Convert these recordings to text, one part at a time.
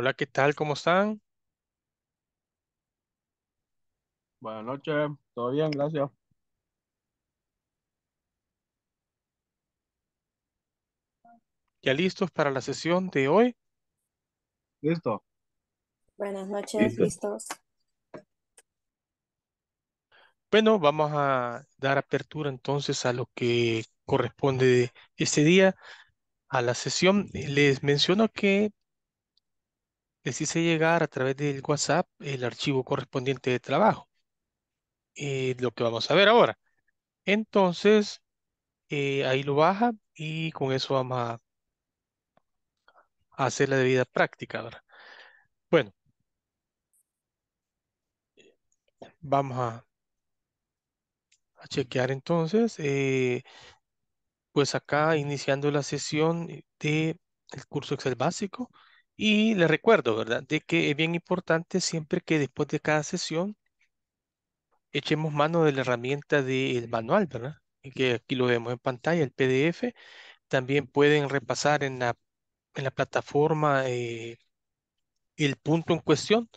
Hola, ¿qué tal? ¿Cómo están? Buenas noches, todo bien, gracias. ¿Ya listos para la sesión de hoy? Listo. Buenas noches, listos. Bueno, vamos a dar apertura entonces a lo que corresponde este día a la sesión. Les menciono que llegar a través del WhatsApp el archivo correspondiente de trabajo. Eh, lo que vamos a ver ahora. Entonces, eh, ahí lo baja y con eso vamos a, hacer la debida práctica. Bueno, vamos a, chequear entonces. Eh, pues acá iniciando la sesión del curso Excel básico. Y les recuerdo, ¿verdad?, de que es bien importante siempre que después de cada sesión echemos mano de la herramienta del manual, ¿verdad? Y que aquí lo vemos en pantalla, el PDF. También pueden repasar en la, en la plataforma eh, el punto en cuestión,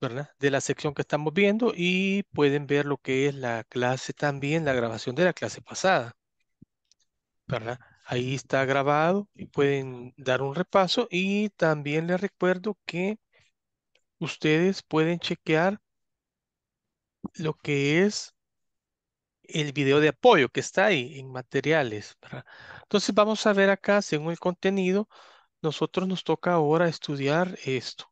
¿verdad? De la sección que estamos viendo y pueden ver lo que es la clase también, la grabación de la clase pasada, ¿verdad? Ahí está grabado y pueden dar un repaso. Y también les recuerdo que ustedes pueden chequear lo que es el video de apoyo que está ahí en materiales. Entonces vamos a ver acá, según el contenido, nosotros nos toca ahora estudiar esto.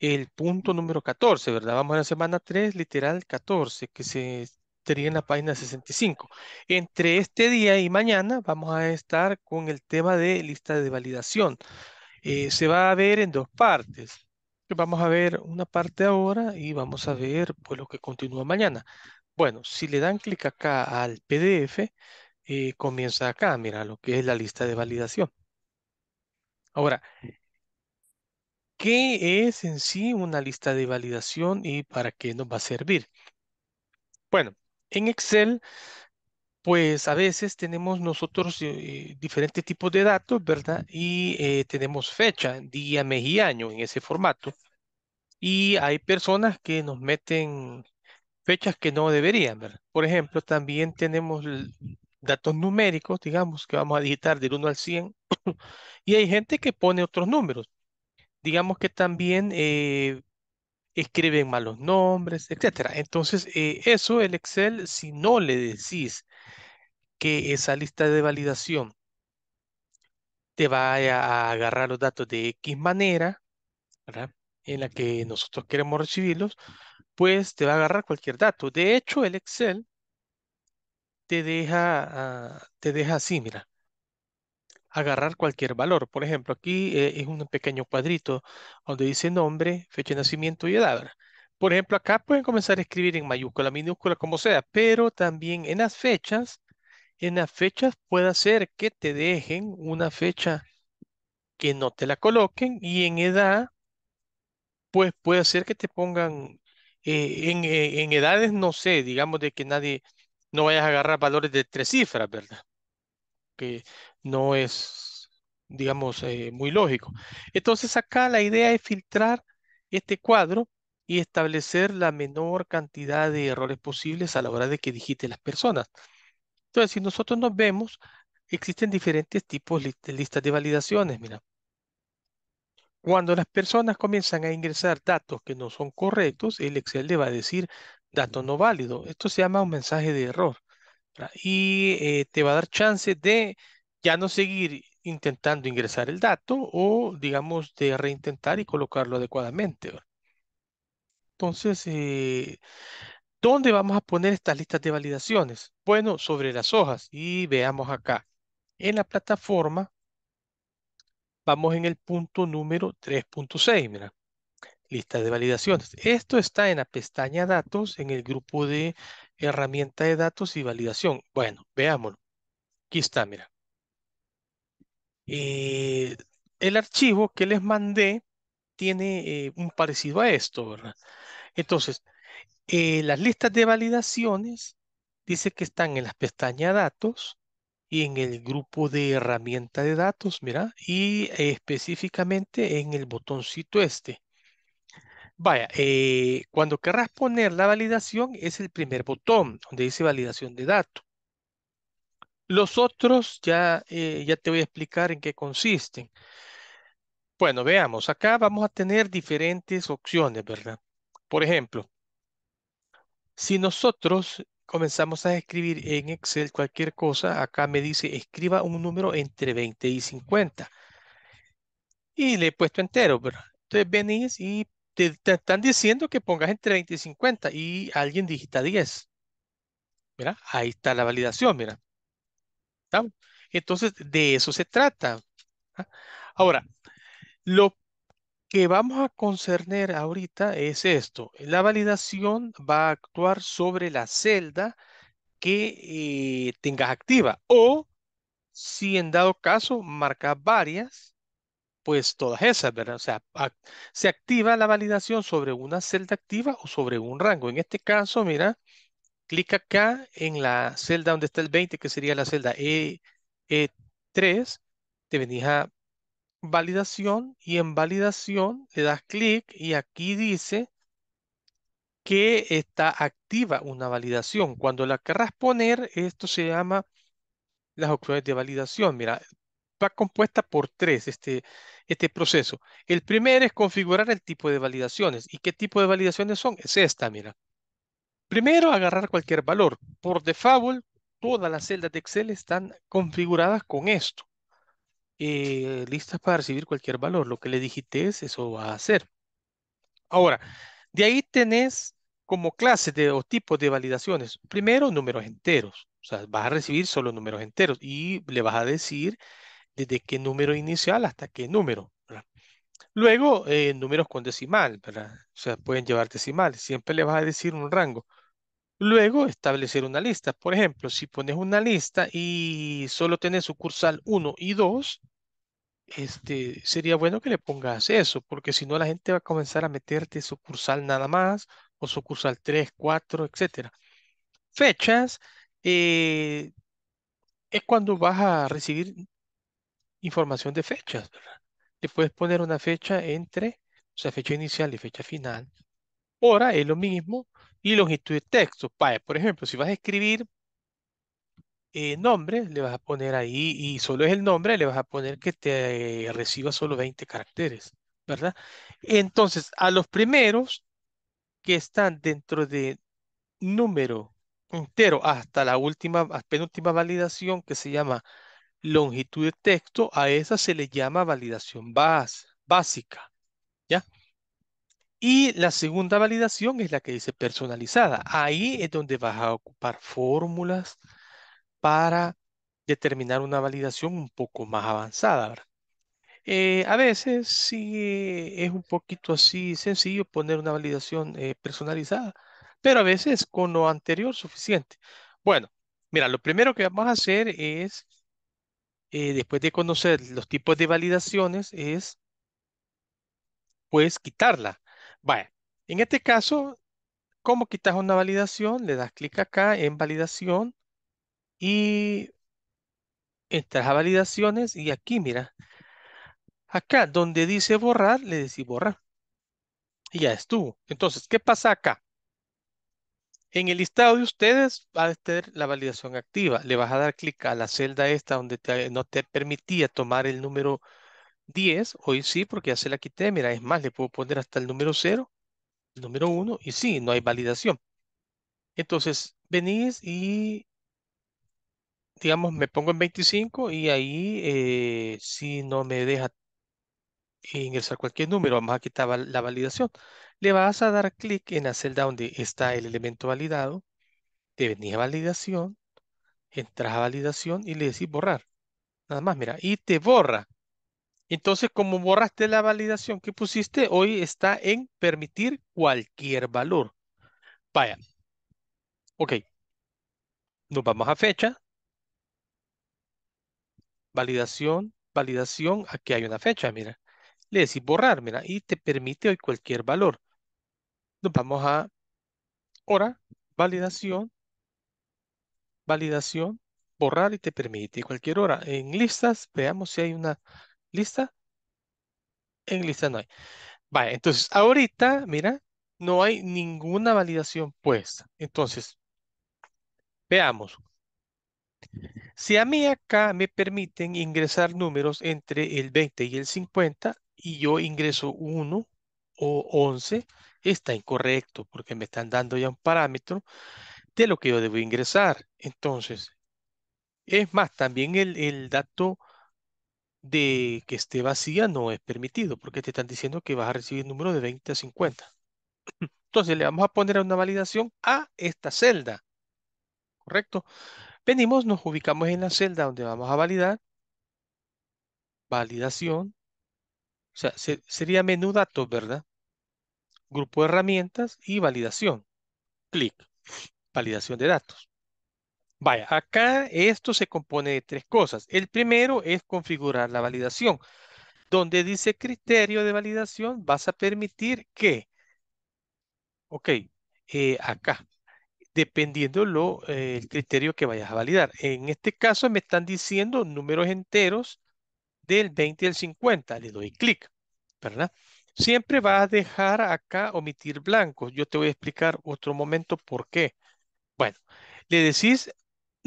El punto número 14, ¿verdad? Vamos a la semana 3, literal 14, que se estaría en la página 65. Entre este día y mañana vamos a estar con el tema de lista de validación. Eh, se va a ver en dos partes. Vamos a ver una parte ahora y vamos a ver pues, lo que continúa mañana. Bueno, si le dan clic acá al PDF, eh, comienza acá, mira, lo que es la lista de validación. Ahora, ¿qué es en sí una lista de validación y para qué nos va a servir? Bueno, en Excel, pues a veces tenemos nosotros eh, diferentes tipos de datos, ¿verdad? Y eh, tenemos fecha, día, mes y año en ese formato. Y hay personas que nos meten fechas que no deberían, ¿verdad? Por ejemplo, también tenemos datos numéricos, digamos, que vamos a digitar del 1 al 100. y hay gente que pone otros números. Digamos que también eh, escriben malos nombres, etcétera. Entonces, eh, eso el Excel, si no le decís que esa lista de validación te vaya a agarrar los datos de X manera, ¿verdad? en la que nosotros queremos recibirlos, pues te va a agarrar cualquier dato. De hecho, el Excel te deja, ah, te deja así, mira agarrar cualquier valor. Por ejemplo, aquí eh, es un pequeño cuadrito donde dice nombre, fecha de nacimiento y edad. Por ejemplo, acá pueden comenzar a escribir en mayúscula, minúscula, como sea, pero también en las fechas, en las fechas puede ser que te dejen una fecha que no te la coloquen y en edad, pues puede ser que te pongan eh, en, eh, en edades, no sé, digamos de que nadie, no vayas a agarrar valores de tres cifras, ¿verdad? que no es, digamos, eh, muy lógico. Entonces acá la idea es filtrar este cuadro y establecer la menor cantidad de errores posibles a la hora de que digite las personas. Entonces, si nosotros nos vemos, existen diferentes tipos de listas de validaciones. Mira, cuando las personas comienzan a ingresar datos que no son correctos, el Excel le va a decir dato no válido. Esto se llama un mensaje de error. Y eh, te va a dar chance de ya no seguir intentando ingresar el dato o, digamos, de reintentar y colocarlo adecuadamente. Entonces, eh, ¿dónde vamos a poner estas listas de validaciones? Bueno, sobre las hojas y veamos acá. En la plataforma vamos en el punto número 3.6, mira, lista de validaciones. Esto está en la pestaña datos, en el grupo de herramienta de datos y validación. Bueno, veámoslo. Aquí está, mira. Eh, el archivo que les mandé tiene eh, un parecido a esto, ¿verdad? Entonces, eh, las listas de validaciones dice que están en las pestañas datos y en el grupo de herramienta de datos, mira, y específicamente en el botoncito este. Vaya, cuando querrás poner la validación es el primer botón donde dice validación de datos. Los otros ya, eh, ya te voy a explicar en qué consisten. Bueno, veamos, acá vamos a tener diferentes opciones, ¿verdad? Por ejemplo, si nosotros comenzamos a escribir en Excel cualquier cosa, acá me dice escriba un número entre 20 y 50. Y le he puesto entero, ¿verdad? Entonces venís y te, están diciendo que pongas entre 20 y 50 y alguien digita 10. Mira, ahí está la validación, mira. Entonces, de eso se trata. ¿ah? Ahora, lo que vamos a concerner ahorita es esto. La validación va a actuar sobre la celda que eh, tengas activa o si en dado caso marcas varias, pues todas esas, ¿verdad? O sea, se activa la validación sobre una celda activa o sobre un rango. En este caso, mira, clic acá en la celda donde está el 20, que sería la celda e, 3 e te venís a validación y en validación le das clic y aquí dice que está activa una validación. Cuando la querrás poner, esto se llama las opciones de validación. Mira, va compuesta por tres este, este proceso. El primero es configurar el tipo de validaciones. ¿Y qué tipo de validaciones son? Es esta, mira. Primero, agarrar cualquier valor. Por default, todas las celdas de Excel están configuradas con esto. Eh, listas para recibir cualquier valor. Lo que le digites, eso va a hacer. Ahora, de ahí tenés como clases de, o tipos de validaciones. Primero, números enteros. O sea, vas a recibir solo números enteros y le vas a decir desde qué número inicial hasta qué número. Luego, eh, números con decimal, O sea, pueden llevar decimales. Siempre le vas a decir un rango. Luego, establecer una lista. Por ejemplo, si pones una lista y solo tienes sucursal 1 y 2, este, sería bueno que le pongas eso, porque si no la gente va a comenzar a meterte sucursal nada más, o sucursal 3, 4, etc. Fechas eh, es cuando vas a recibir información de fechas, Le puedes poner una fecha entre, o sea, fecha inicial y fecha final. Hora es lo mismo, y longitud de texto. por ejemplo, si vas a escribir eh, nombre, le vas a poner ahí, y solo es el nombre, le vas a poner que te eh, reciba solo 20 caracteres, ¿verdad? Entonces, a los primeros que están dentro de número entero hasta la última, penúltima validación que se llama longitud de texto, a esa se le llama validación básica. Y la segunda validación es la que dice personalizada. Ahí es donde vas a ocupar fórmulas para determinar una validación un poco más avanzada. Eh, a veces sí es un poquito así sencillo poner una validación eh, personalizada, pero a veces con lo anterior suficiente. Bueno, mira, lo primero que vamos a hacer es, eh, después de conocer los tipos de validaciones, es pues quitarla. Vaya, en este caso, ¿cómo quitas una validación? Le das clic acá en validación y entras a validaciones y aquí, mira, acá donde dice borrar, le decís borrar. Y ya estuvo. Entonces, ¿qué pasa acá? En el listado de ustedes va a estar la validación activa. Le vas a dar clic a la celda esta donde no te permitía tomar el número 10, hoy sí, porque ya se la quité. Mira, es más, le puedo poner hasta el número 0, el número 1, y sí, no hay validación. Entonces, venís y, digamos, me pongo en 25 y ahí eh, si no me deja ingresar cualquier número. Vamos a quitar la validación. Le vas a dar clic en la celda donde está el elemento validado. Te venís a validación, entras a validación y le decís borrar. Nada más, mira, y te borra entonces, como borraste la validación que pusiste, hoy está en permitir cualquier valor. Vaya. Ok. Nos vamos a fecha. Validación, validación. Aquí hay una fecha, mira. Le decís borrar, mira. Y te permite hoy cualquier valor. Nos vamos a hora, validación, validación, borrar y te permite cualquier hora. En listas, veamos si hay una ¿Lista? En lista no hay. Vale, entonces ahorita, mira, no hay ninguna validación puesta. Entonces, veamos. Si a mí acá me permiten ingresar números entre el 20 y el 50 y yo ingreso 1 o 11, está incorrecto porque me están dando ya un parámetro de lo que yo debo ingresar. Entonces, es más, también el, el dato de que esté vacía no es permitido, porque te están diciendo que vas a recibir números de 20 a 50. Entonces le vamos a poner una validación a esta celda, ¿correcto? Venimos, nos ubicamos en la celda donde vamos a validar, validación, o sea, sería menú datos, ¿verdad? Grupo de herramientas y validación. Clic, validación de datos. Vaya, acá esto se compone de tres cosas. El primero es configurar la validación. Donde dice criterio de validación, vas a permitir que, ok, eh, acá, dependiendo eh, el criterio que vayas a validar. En este caso me están diciendo números enteros del 20 al 50. Le doy clic, ¿verdad? Siempre vas a dejar acá omitir blancos. Yo te voy a explicar otro momento por qué. Bueno, le decís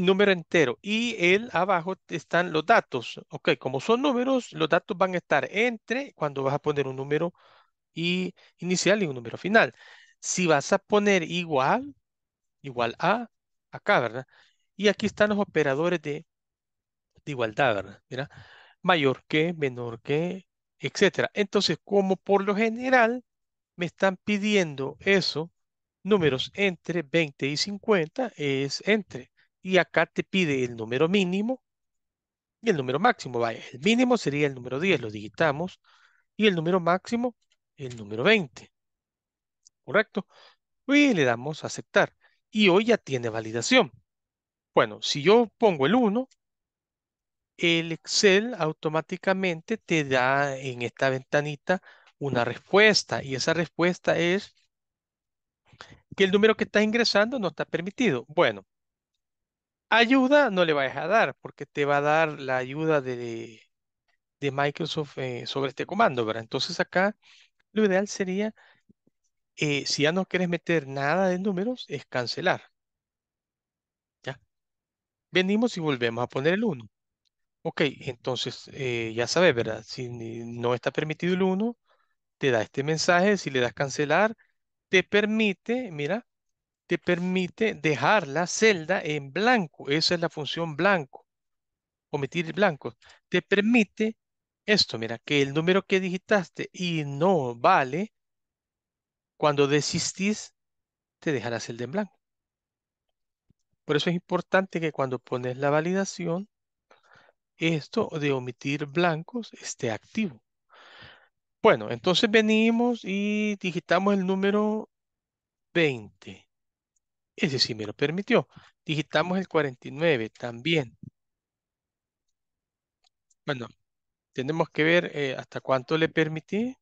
número entero y el abajo están los datos. Ok, como son números, los datos van a estar entre cuando vas a poner un número y inicial y un número final. Si vas a poner igual, igual a, acá, ¿verdad? Y aquí están los operadores de, igualdad, ¿verdad? Mira, mayor que, menor que, etcétera. Entonces, como por lo general me están pidiendo eso, números entre 20 y 50 es entre y acá te pide el número mínimo y el número máximo. el mínimo sería el número 10, lo digitamos, y el número máximo, el número 20. ¿Correcto? Y le damos a aceptar. Y hoy ya tiene validación. Bueno, si yo pongo el 1, el Excel automáticamente te da en esta ventanita una respuesta. Y esa respuesta es que el número que estás ingresando no está permitido. Bueno, ayuda no le vayas a dar, porque te va a dar la ayuda de, Microsoft eh, sobre este comando, ¿verdad? Entonces acá lo ideal sería, eh, si ya no quieres meter nada de números, es cancelar. ¿Ya? Venimos y volvemos a poner el 1. Ok, entonces eh, ya sabes, ¿verdad? Si no está permitido el 1, te da este mensaje, si le das cancelar, te permite, mira, te permite dejar la celda en blanco. Esa es la función blanco. Omitir blancos. Te permite esto, mira, que el número que digitaste y no vale, cuando desistís, te deja la celda en blanco. Por eso es importante que cuando pones la validación, esto de omitir blancos esté activo. Bueno, entonces venimos y digitamos el número 20. Ese sí me lo permitió. Digitamos el 49 también. Bueno, tenemos que ver eh, hasta cuánto le permití.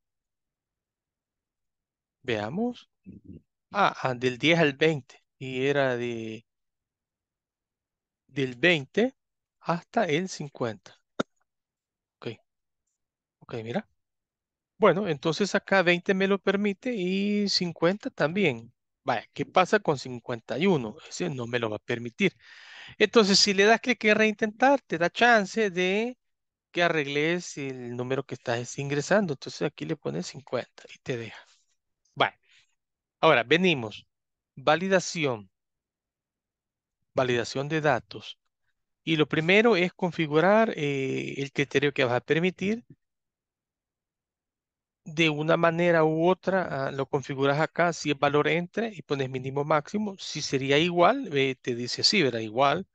Veamos. Ah, ah del 10 al 20. Y era de del 20 hasta el 50. Ok. Ok, mira. Bueno, entonces acá 20 me lo permite y 50 también. Vaya, ¿qué pasa con 51? Ese no me lo va a permitir. Entonces, si le das clic en reintentar, te da chance de que arregles el número que estás ingresando. Entonces, aquí le pones 50 y te deja. Vaya. Ahora, venimos. Validación. Validación de datos. Y lo primero es configurar eh, el criterio que vas a permitir de una manera u otra, ah, lo configuras acá, si es valor entre y pones mínimo máximo, si sería igual, eh, te dice sí, verá igual,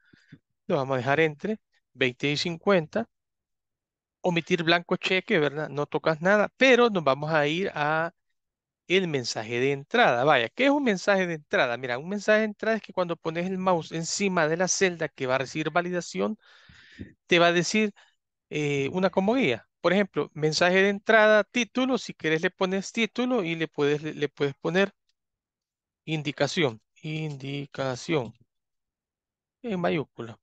lo vamos a dejar entre 20 y 50, omitir blanco cheque, ¿verdad? No tocas nada, pero nos vamos a ir a el mensaje de entrada. Vaya, ¿qué es un mensaje de entrada? Mira, un mensaje de entrada es que cuando pones el mouse encima de la celda que va a recibir validación, te va a decir eh, una como guía por ejemplo, mensaje de entrada, título, si quieres le pones título y le puedes, le puedes poner indicación, indicación en mayúscula.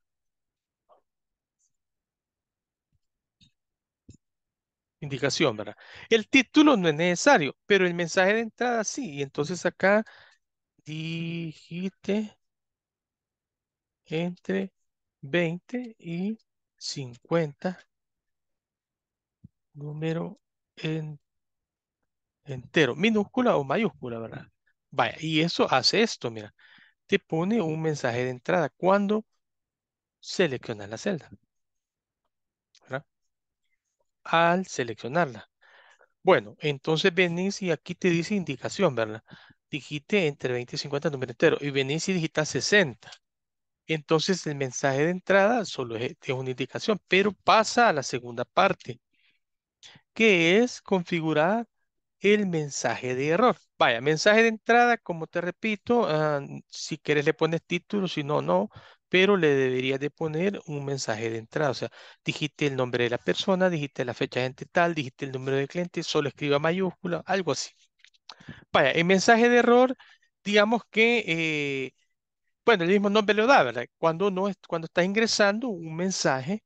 Indicación, ¿verdad? El título no es necesario, pero el mensaje de entrada sí. Y entonces acá dijiste entre 20 y 50 número entero, minúscula o mayúscula, ¿verdad? Vaya, y eso hace esto, mira, te pone un mensaje de entrada cuando seleccionas la celda. ¿verdad? Al seleccionarla. Bueno, entonces venís y aquí te dice indicación, ¿verdad? Digite entre 20 y 50 número entero y venís y digita 60. Entonces el mensaje de entrada solo es, es una indicación, pero pasa a la segunda parte que es configurar el mensaje de error. Vaya, mensaje de entrada, como te repito, ah, si quieres le pones título, si no, no, pero le deberías de poner un mensaje de entrada. O sea, dijiste el nombre de la persona, dijiste la fecha de gente tal, dijiste el número de cliente, solo escriba mayúscula, algo así. Vaya, el mensaje de error, digamos que, eh, bueno, el mismo nombre lo da, ¿verdad? Cuando, no es, cuando está ingresando un mensaje,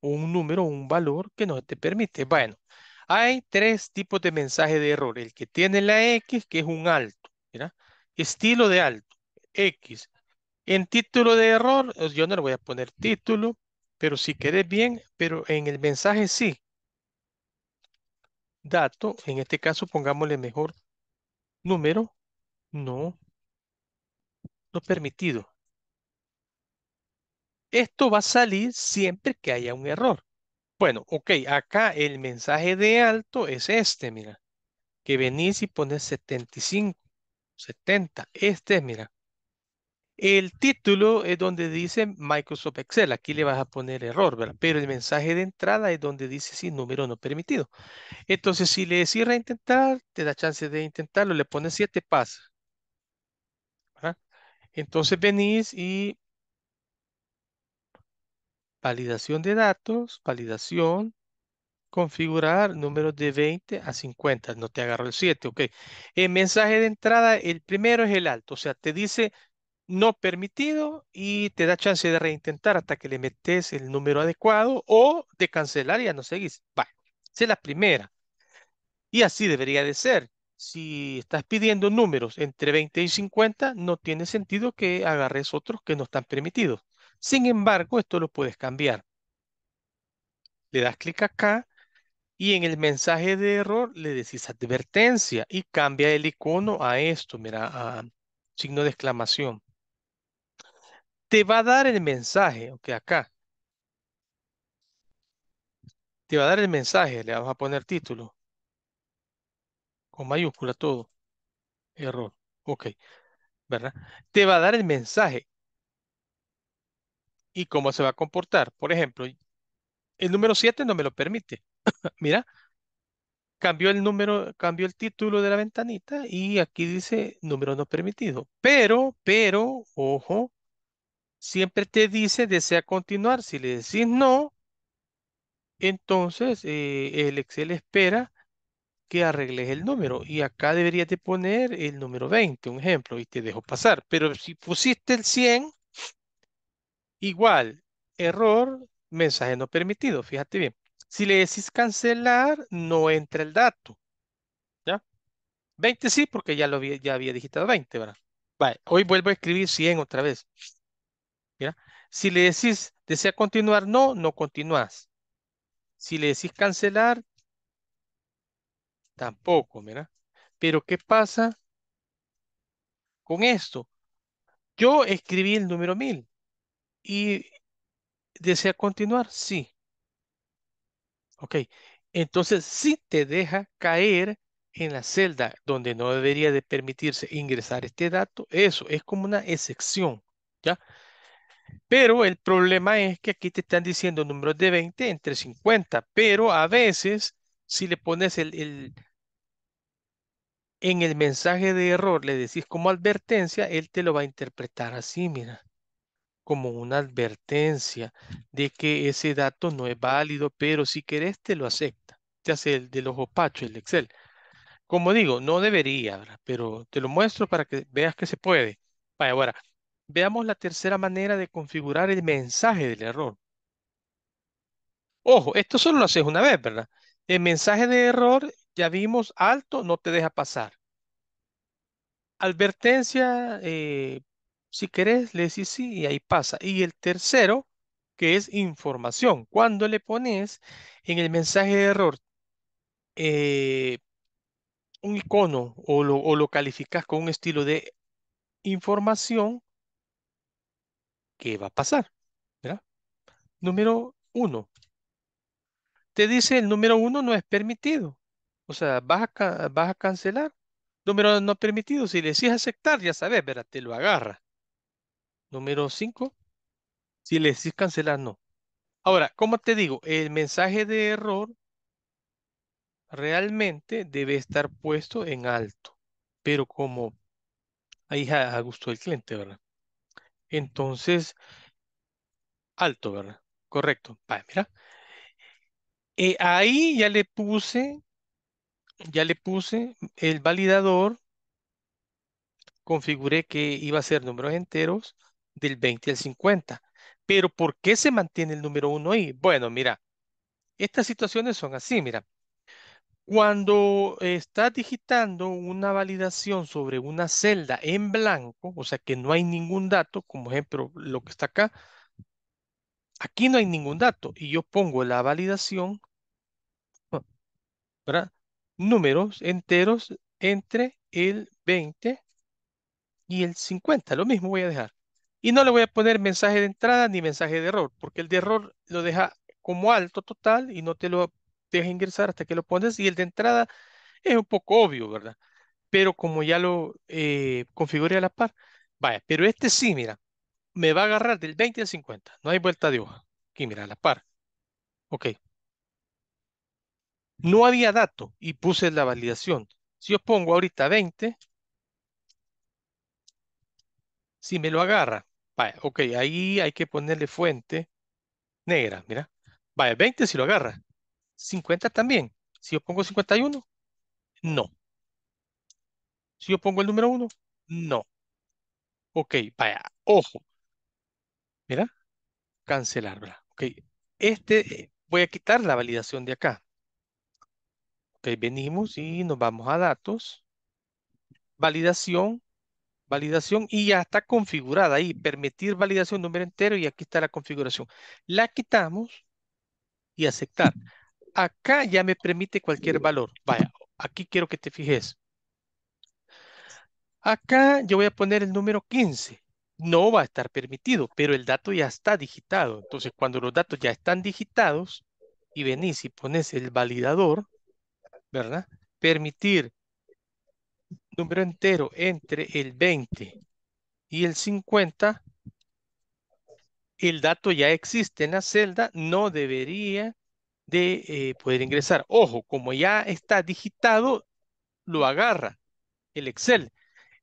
un número, un valor que no te permite. Bueno, hay tres tipos de mensaje de error. El que tiene la X, que es un alto, Estilo de alto, X. En título de error, eh, yo no le voy a poner título, pero si querés bien, pero en el mensaje sí. Dato, en este caso pongámosle mejor número, no, no permitido. Esto va a salir siempre que haya un error. Bueno, ok, acá el mensaje de alto es este, mira, que venís y pones 75, 70, este, mira. El título es donde dice Microsoft Excel, aquí le vas a poner error, ¿verdad? Pero el mensaje de entrada es donde dice sin número no permitido. Entonces, si le decís reintentar, te da chance de intentarlo, le pones 7, pasa. ¿verdad? Entonces venís y Validación de datos, validación, configurar números de 20 a 50. No te agarro el 7, ok. El mensaje de entrada, el primero es el alto, o sea, te dice no permitido y te da chance de reintentar hasta que le metes el número adecuado o de cancelar y ya no seguís. Va, esa es la primera. Y así debería de ser. Si estás pidiendo números entre 20 y 50, no tiene sentido que agarres otros que no están permitidos. Sin embargo, esto lo puedes cambiar. Le das clic acá y en el mensaje de error le decís advertencia y cambia el icono a esto, mira, a signo de exclamación. Te va a dar el mensaje, ok, acá. Te va a dar el mensaje, le vamos a poner título. Con mayúscula todo. Error. Ok. ¿Verdad? Te va a dar el mensaje y cómo se va a comportar. Por ejemplo, el número 7 no me lo permite. Mira, cambió el número, cambió el título de la ventanita y aquí dice número no permitido. Pero, pero, ojo, siempre te dice desea continuar. Si le decís no, entonces eh, el Excel espera que arregles el número. Y acá debería de poner el número 20, un ejemplo, y te dejo pasar. Pero si pusiste el 100, Igual, error, mensaje no permitido, fíjate bien. Si le decís cancelar, no entra el dato. ¿Ya? 20 sí, porque ya, lo ya había digitado 20, ¿verdad? hoy vuelvo a escribir 100 otra vez. Mira, si le decís, desea continuar, no, no continuas Si le decís cancelar, tampoco, mira. Pero ¿qué pasa con esto? Yo escribí el número 1000 y desea continuar, sí. Ok, entonces sí te deja caer en la celda donde no debería de permitirse ingresar este dato, eso es como una excepción, ¿ya? Pero el problema es que aquí te están diciendo números de 20 entre 50, pero a veces si le pones el, el en el mensaje de error, le decís como advertencia, él te lo va a interpretar así, mira como una advertencia de que ese dato no es válido, pero si querés te lo acepta. Te hace el de los opachos, el Excel. Como digo, no debería, pero te lo muestro para que veas que se puede. vaya ahora, veamos la tercera manera de configurar el mensaje del error. Ojo, esto solo lo haces una vez, ¿verdad? El mensaje de error, ya vimos, alto, no te deja pasar. Advertencia, eh, si querés, le decís sí y ahí pasa. Y el tercero, que es información. Cuando le pones en el mensaje de error eh, un icono o lo, calificas con un estilo de información, ¿qué va a pasar? ¿Verdad? Número uno. Te dice el número uno no es permitido. O sea, vas a, vas a cancelar. Número no permitido. Si le decís aceptar, ya sabes, Te lo agarra. Número 5. Si le decís cancelar, no. Ahora, como te digo, el mensaje de error realmente debe estar puesto en alto. Pero como ahí ya gusto el cliente, ¿verdad? Entonces, alto, ¿verdad? Correcto. mira. Eh, ahí ya le puse, ya le puse el validador. Configuré que iba a ser números enteros del 20 al 50. Pero ¿por qué se mantiene el número 1 ahí? Bueno, mira, estas situaciones son así, mira. Cuando está digitando una validación sobre una celda en blanco, o sea que no hay ningún dato, como ejemplo lo que está acá, aquí no hay ningún dato y yo pongo la validación, ¿verdad? Números enteros entre el 20 y el 50, lo mismo voy a dejar. Y no le voy a poner mensaje de entrada ni mensaje de error, porque el de error lo deja como alto total y no te lo deja ingresar hasta que lo pones. Y el de entrada es un poco obvio, ¿verdad? Pero como ya lo configure eh, configuré a la par, vaya, pero este sí, mira, me va a agarrar del 20 al 50, no hay vuelta de hoja. Aquí, mira, a la par. Ok. No había dato y puse la validación. Si yo pongo ahorita 20, si me lo agarra ok, ahí hay que ponerle fuente negra, mira. Vaya, 20 si lo agarra. 50 también. Si yo pongo 51, no. Si yo pongo el número 1, no. Ok, vaya, ojo. Mira, cancelar, ¿verdad? Ok, este, eh, voy a quitar la validación de acá. Ok, venimos y nos vamos a datos. Validación, Validación y ya está configurada ahí. Permitir validación número entero y aquí está la configuración. La quitamos y aceptar. Acá ya me permite cualquier valor. Vaya, aquí quiero que te fijes. Acá yo voy a poner el número 15. No va a estar permitido, pero el dato ya está digitado. Entonces, cuando los datos ya están digitados y venís y pones el validador, ¿verdad? Permitir número entero entre el 20 y el 50, el dato ya existe en la celda, no debería de eh, poder ingresar. Ojo, como ya está digitado, lo agarra el Excel.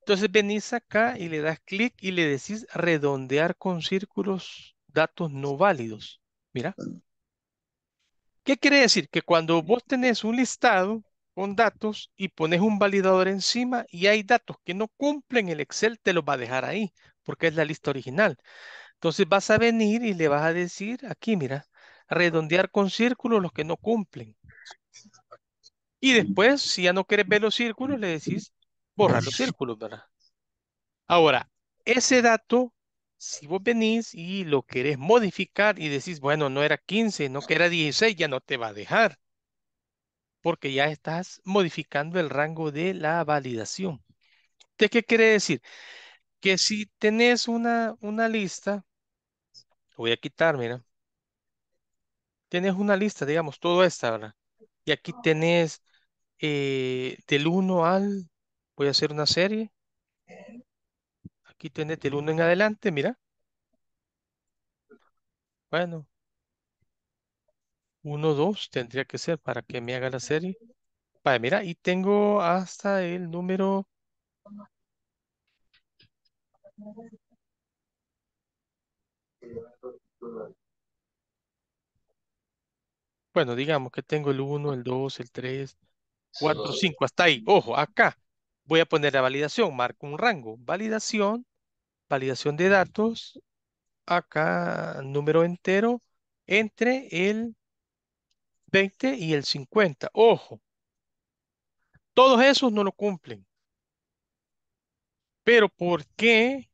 Entonces venís acá y le das clic y le decís redondear con círculos datos no válidos. Mira. ¿Qué quiere decir? Que cuando vos tenés un listado con datos y pones un validador encima y hay datos que no cumplen, el Excel te los va a dejar ahí porque es la lista original. Entonces vas a venir y le vas a decir aquí, mira, redondear con círculos los que no cumplen. Y después, si ya no quieres ver los círculos, le decís borra los círculos, ¿verdad? Ahora, ese dato, si vos venís y lo querés modificar y decís, bueno, no era 15, no que era 16, ya no te va a dejar porque ya estás modificando el rango de la validación. ¿De qué quiere decir? Que si tenés una, una lista, voy a quitar, mira, tenés una lista, digamos, todo esta, ¿verdad? Y aquí tenés eh, del 1 al, voy a hacer una serie, aquí tenés del 1 en adelante, mira. Bueno, 1, 2 tendría que ser para que me haga la serie. Vale, mira, y tengo hasta el número... Bueno, digamos que tengo el 1, el 2, el 3, 4, 5, hasta ahí. Ojo, acá voy a poner la validación, marco un rango. Validación, validación de datos, acá número entero entre el 20 y el 50. Ojo, todos esos no lo cumplen. Pero ¿por qué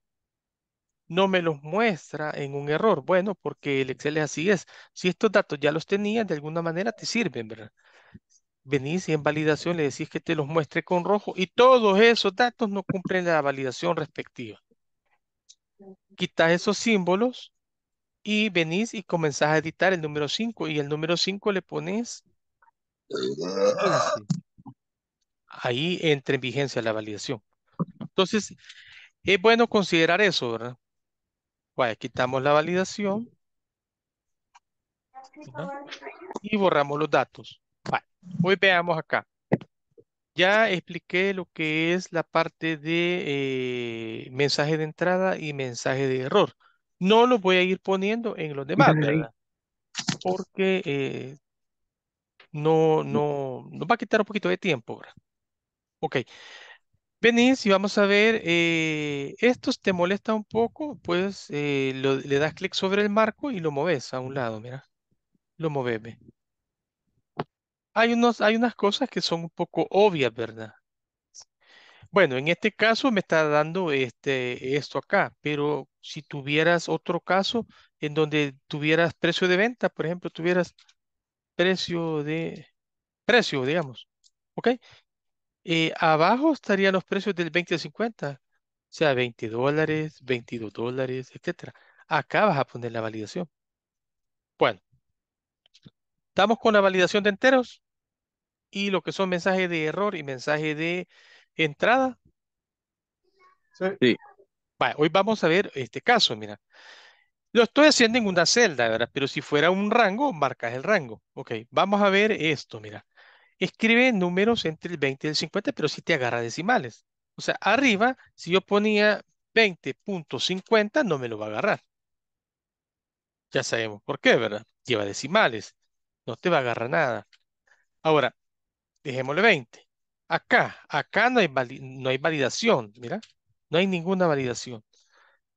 no me los muestra en un error? Bueno, porque el Excel es así es. Si estos datos ya los tenías, de alguna manera te sirven, ¿verdad? Venís y en validación le decís que te los muestre con rojo y todos esos datos no cumplen la validación respectiva. Quitas esos símbolos y venís y comenzás a editar el número 5 y el número 5 le pones Ahí entra en vigencia la validación. Entonces, es bueno considerar eso, ¿verdad? Bueno, quitamos la validación. Y borramos los datos. Vale. Hoy veamos acá. Ya expliqué lo que es la parte de eh, mensaje de entrada y mensaje de error no lo voy a ir poniendo en los demás, ¿verdad? Porque eh, no, no, nos va a quitar un poquito de tiempo, ¿verdad? Ok. Venís y vamos a ver, Esto eh, estos te molesta un poco, pues eh, le das clic sobre el marco y lo moves a un lado, mira. Lo moveme. Hay, unos, hay unas cosas que son un poco obvias, ¿verdad? Bueno, en este caso me está dando este, esto acá, pero si tuvieras otro caso en donde tuvieras precio de venta, por ejemplo, tuvieras precio de, precio, digamos, ¿ok? Eh, abajo estarían los precios del 20 a 50, o sea, 20 dólares, 22 dólares, etc. Acá vas a poner la validación. Bueno, estamos con la validación de enteros y lo que son mensajes de error y mensaje de entrada. Sí. hoy vamos a ver este caso, mira. Lo estoy haciendo en una celda, ¿verdad? Pero si fuera un rango, marcas el rango. Ok, vamos a ver esto, mira. Escribe números entre el 20 y el 50, pero si te agarra decimales. O sea, arriba, si yo ponía 20.50, no me lo va a agarrar. Ya sabemos por qué, ¿verdad? Lleva decimales. No te va a agarrar nada. Ahora, dejémosle 20. Acá, acá no hay, validación, mira, no hay ninguna validación.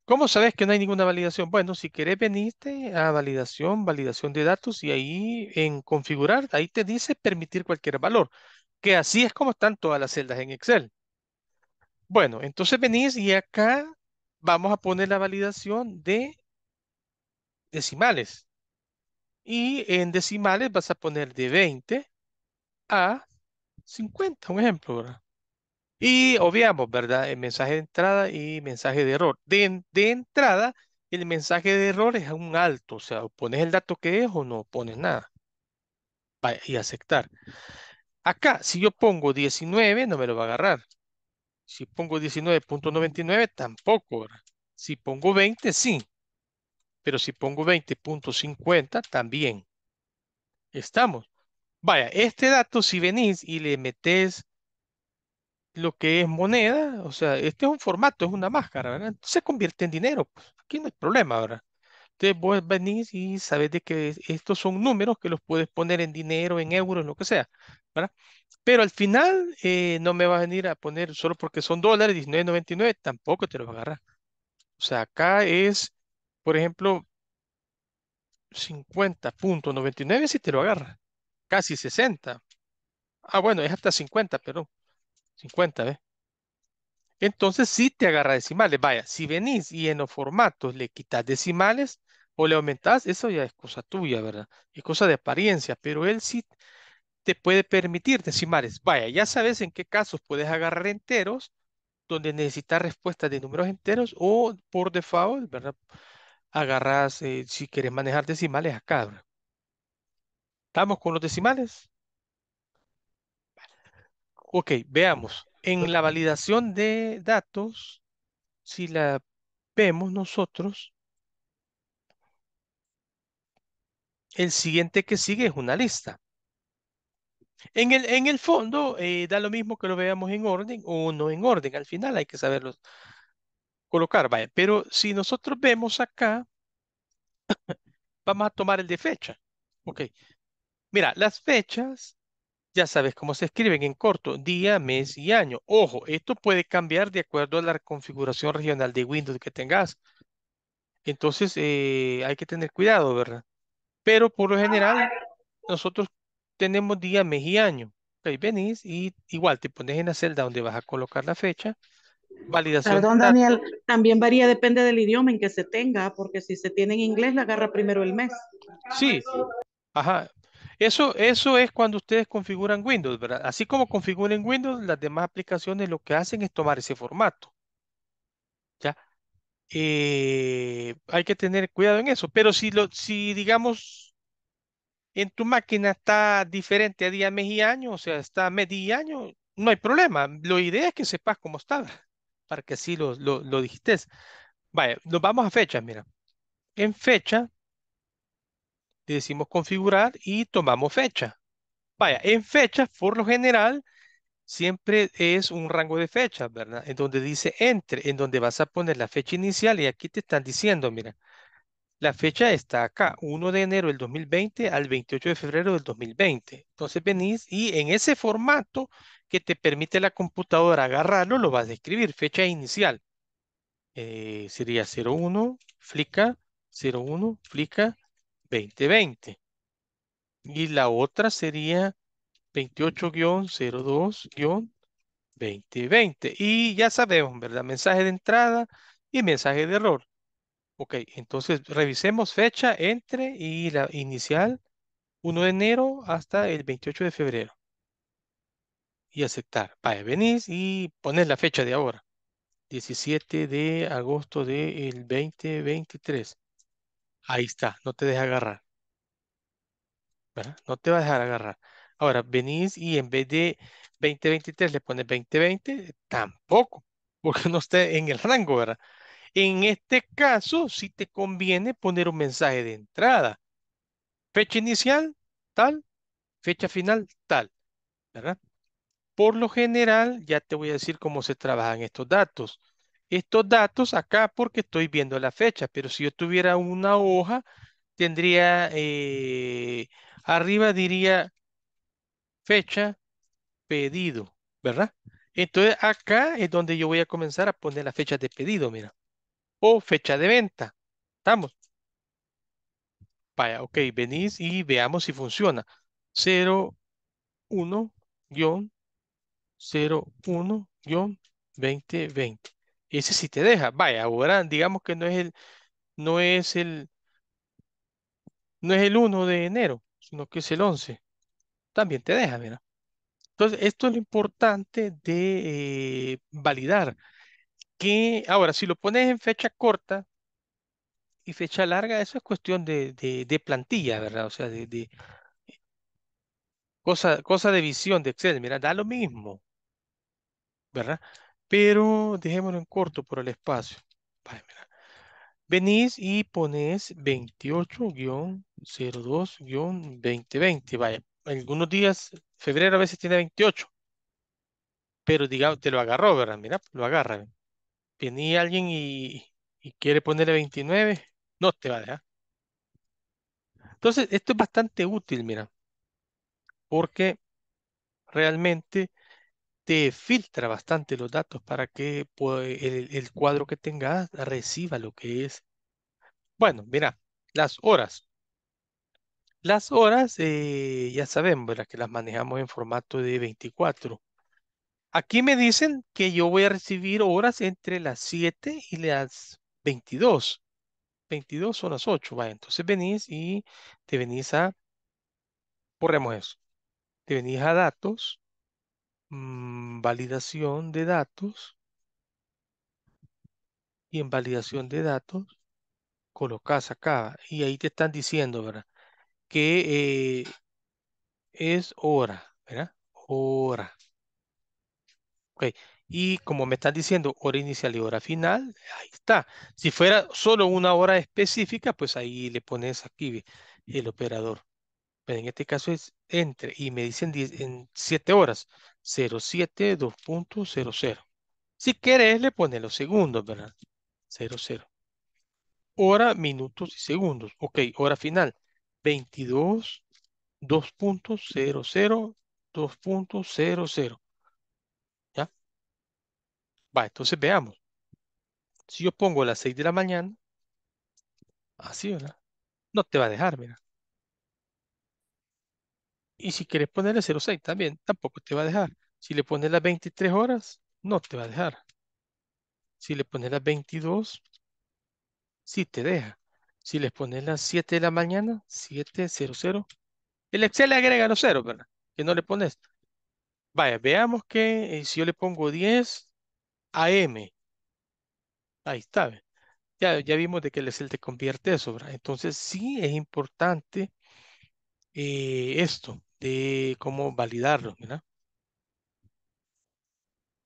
¿Cómo sabes que no hay ninguna validación? Bueno, si querés venirte a validación, validación de datos y ahí en configurar, ahí te dice permitir cualquier valor, que así es como están todas las celdas en Excel. Bueno, entonces venís y acá vamos a poner la validación de decimales. Y en decimales vas a poner de 20 a 50, un ejemplo, ¿verdad? Y obviamos, ¿verdad? El mensaje de entrada y mensaje de error. De, entrada, el mensaje de error es un alto, o sea, pones el dato que es o no pones nada. Y aceptar. Acá, si yo pongo 19, no me lo va a agarrar. Si pongo 19.99, tampoco, Si pongo 20, sí. Pero si pongo 20.50, también. Estamos. Vaya, este dato, si venís y le metes lo que es moneda, o sea, este es un formato, es una máscara, ¿verdad? Se convierte en dinero, pues aquí no hay problema, ¿verdad? Entonces vos venís y sabés de que estos son números que los puedes poner en dinero, en euros, lo que sea, ¿verdad? Pero al final eh, no me va a venir a poner solo porque son dólares, 19.99, tampoco te a agarrar O sea, acá es, por ejemplo, 50.99 si te lo agarra casi 60. Ah, bueno, es hasta 50, pero 50, ¿ves? Entonces sí te agarra decimales. Vaya, si venís y en los formatos le quitas decimales o le aumentas, eso ya es cosa tuya, ¿verdad? Es cosa de apariencia, pero él sí te puede permitir decimales. Vaya, ya sabes en qué casos puedes agarrar enteros, donde necesitas respuestas de números enteros o por default, ¿verdad? Agarras, eh, si quieres manejar decimales acá, ¿verdad? ¿Estamos con los decimales? Ok, veamos. En la validación de datos, si la vemos nosotros, el siguiente que sigue es una lista. En el, en el fondo, eh, da lo mismo que lo veamos en orden o no en orden. Al final hay que saberlo colocar, vaya. Pero si nosotros vemos acá, vamos a tomar el de fecha. Ok, Mira, las fechas, ya sabes cómo se escriben en corto, día, mes y año. Ojo, esto puede cambiar de acuerdo a la configuración regional de Windows que tengas. Entonces, eh, hay que tener cuidado, ¿verdad? Pero por lo general, nosotros tenemos día, mes y año. Ahí venís y igual te pones en la celda donde vas a colocar la fecha. Validación. Perdón, Daniel, también varía, depende del idioma en que se tenga, porque si se tiene en inglés, la agarra primero el mes. Sí, ajá, eso, es cuando ustedes configuran Windows, ¿verdad? Así como configuran Windows, las demás aplicaciones lo que hacen es tomar ese formato. ¿Ya? Eh, hay que tener cuidado en eso. Pero si, lo, si digamos, en tu máquina está diferente a día, mes y año, o sea, está mes y año, no hay problema. Lo idea es que sepas cómo está, para que así lo, lo, dijiste. Vaya, nos vamos a fecha, mira. En fecha, decimos configurar y tomamos fecha. Vaya, en fecha, por lo general, siempre es un rango de fecha, ¿verdad? En donde dice entre, en donde vas a poner la fecha inicial y aquí te están diciendo, mira, la fecha está acá, 1 de enero del 2020 al 28 de febrero del 2020. Entonces venís y en ese formato que te permite la computadora agarrarlo, lo vas a escribir, fecha inicial. Eh, sería 01, flica, 01, flica, 2020. Y la otra sería 28-02-2020. Y ya sabemos, ¿verdad? Mensaje de entrada y mensaje de error. Ok, entonces revisemos fecha entre y la inicial 1 de enero hasta el 28 de febrero. Y aceptar. para venís y pones la fecha de ahora. 17 de agosto del de 2023. Ahí está, no te deja agarrar. ¿verdad? No te va a dejar agarrar. Ahora, venís y en vez de 2023 le pones 2020, tampoco, porque no está en el rango, ¿verdad? En este caso, sí te conviene poner un mensaje de entrada. Fecha inicial, tal, fecha final, tal, ¿verdad? Por lo general, ya te voy a decir cómo se trabajan estos datos estos datos acá porque estoy viendo la fecha, pero si yo tuviera una hoja, tendría eh, arriba diría fecha pedido, ¿verdad? Entonces acá es donde yo voy a comenzar a poner la fecha de pedido, mira. O fecha de venta. ¿Estamos? Vaya, ok, venís y veamos si funciona. 01 guión 01 2020. Ese sí te deja. Vaya, ahora digamos que no es el, no es el, no es el 1 de enero, sino que es el 11. También te deja, mira. Entonces, esto es lo importante de eh, validar. Que ahora, si lo pones en fecha corta y fecha larga, eso es cuestión de, de, de plantilla, ¿verdad? O sea, de, de cosa, cosa de visión de Excel. Mira, da lo mismo. ¿verdad? pero dejémoslo en corto por el espacio. Venís y pones 28-02-2020. Vaya, algunos días, febrero a veces tiene 28. Pero digamos, te lo agarró, ¿verdad? Mira, lo agarra. Vení alguien y, y quiere ponerle 29, no te va a dejar. Entonces, esto es bastante útil, mira, porque realmente te filtra bastante los datos para que el, cuadro que tengas reciba lo que es. Bueno, mira, las horas. Las horas, eh, ya sabemos, ¿verdad? que las manejamos en formato de 24. Aquí me dicen que yo voy a recibir horas entre las 7 y las 22. 22 son las 8, va. Entonces venís y te venís a, Borremos eso, te venís a datos, Mm, validación de datos y en validación de datos colocas acá y ahí te están diciendo, ¿verdad? Que eh, es hora, Hora. Y como me están diciendo hora inicial y hora final, ahí está. Si fuera solo una hora específica, pues ahí le pones aquí el operador. Pues, en este caso es entre y me dicen en 7 horas 07 2.00 si querés le pones los segundos verdad 00 hora minutos y segundos ok hora final 22 2.00 2.00 ya va entonces veamos si yo pongo las 6 de la mañana así verdad no te va a dejar ¿verdad? Y si quieres ponerle 06 también, tampoco te va a dejar. Si le pones las 23 horas, no te va a dejar. Si le pones las 22, sí te deja. Si le pones las 7 de la mañana, 700. El Excel le agrega los ceros, ¿verdad? Que no le pones. Vaya, veamos que eh, si yo le pongo 10 AM. Ahí está. Ya, ya vimos de que el Excel te convierte eso, ¿verdad? Entonces sí es importante eh, esto de cómo validarlo. ¿verdad?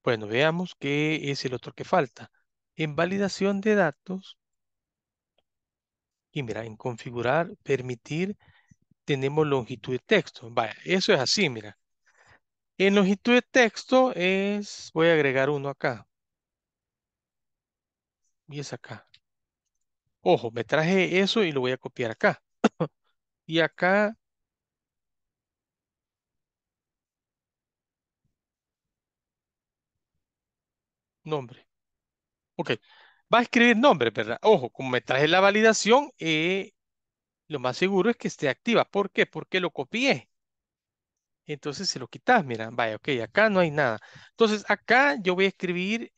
Bueno, veamos qué es el otro que falta. En validación de datos, y mira, en configurar, permitir, tenemos longitud de texto. Vaya, eso es así, mira. En longitud de texto es, voy a agregar uno acá. Y es acá. Ojo, me traje eso y lo voy a copiar acá. y acá Nombre. Ok. Va a escribir nombre, ¿verdad? Ojo, como me traje la validación, eh, lo más seguro es que esté activa. ¿Por qué? Porque lo copié. Entonces se lo quitas, mira, vaya, ok, acá no hay nada. Entonces acá yo voy a escribir,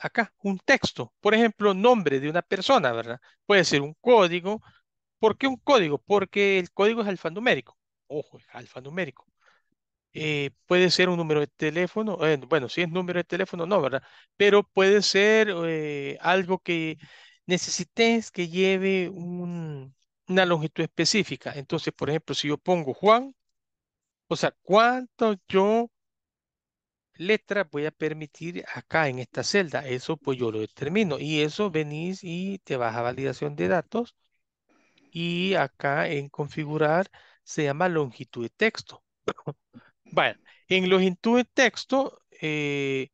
acá, un texto. Por ejemplo, nombre de una persona, ¿verdad? Puede ser un código. ¿Por qué un código? Porque el código es alfanumérico. Ojo, es alfanumérico. Eh, puede ser un número de teléfono, eh, bueno, si es número de teléfono, no, ¿verdad? Pero puede ser eh, algo que necesites que lleve una longitud específica. Entonces, por ejemplo, si yo pongo Juan, o sea, ¿cuánto yo letras voy a permitir acá en esta celda? Eso pues yo lo determino y eso venís y te vas a validación de datos y acá en configurar se llama longitud de texto. Bueno, en longitud de texto, eh,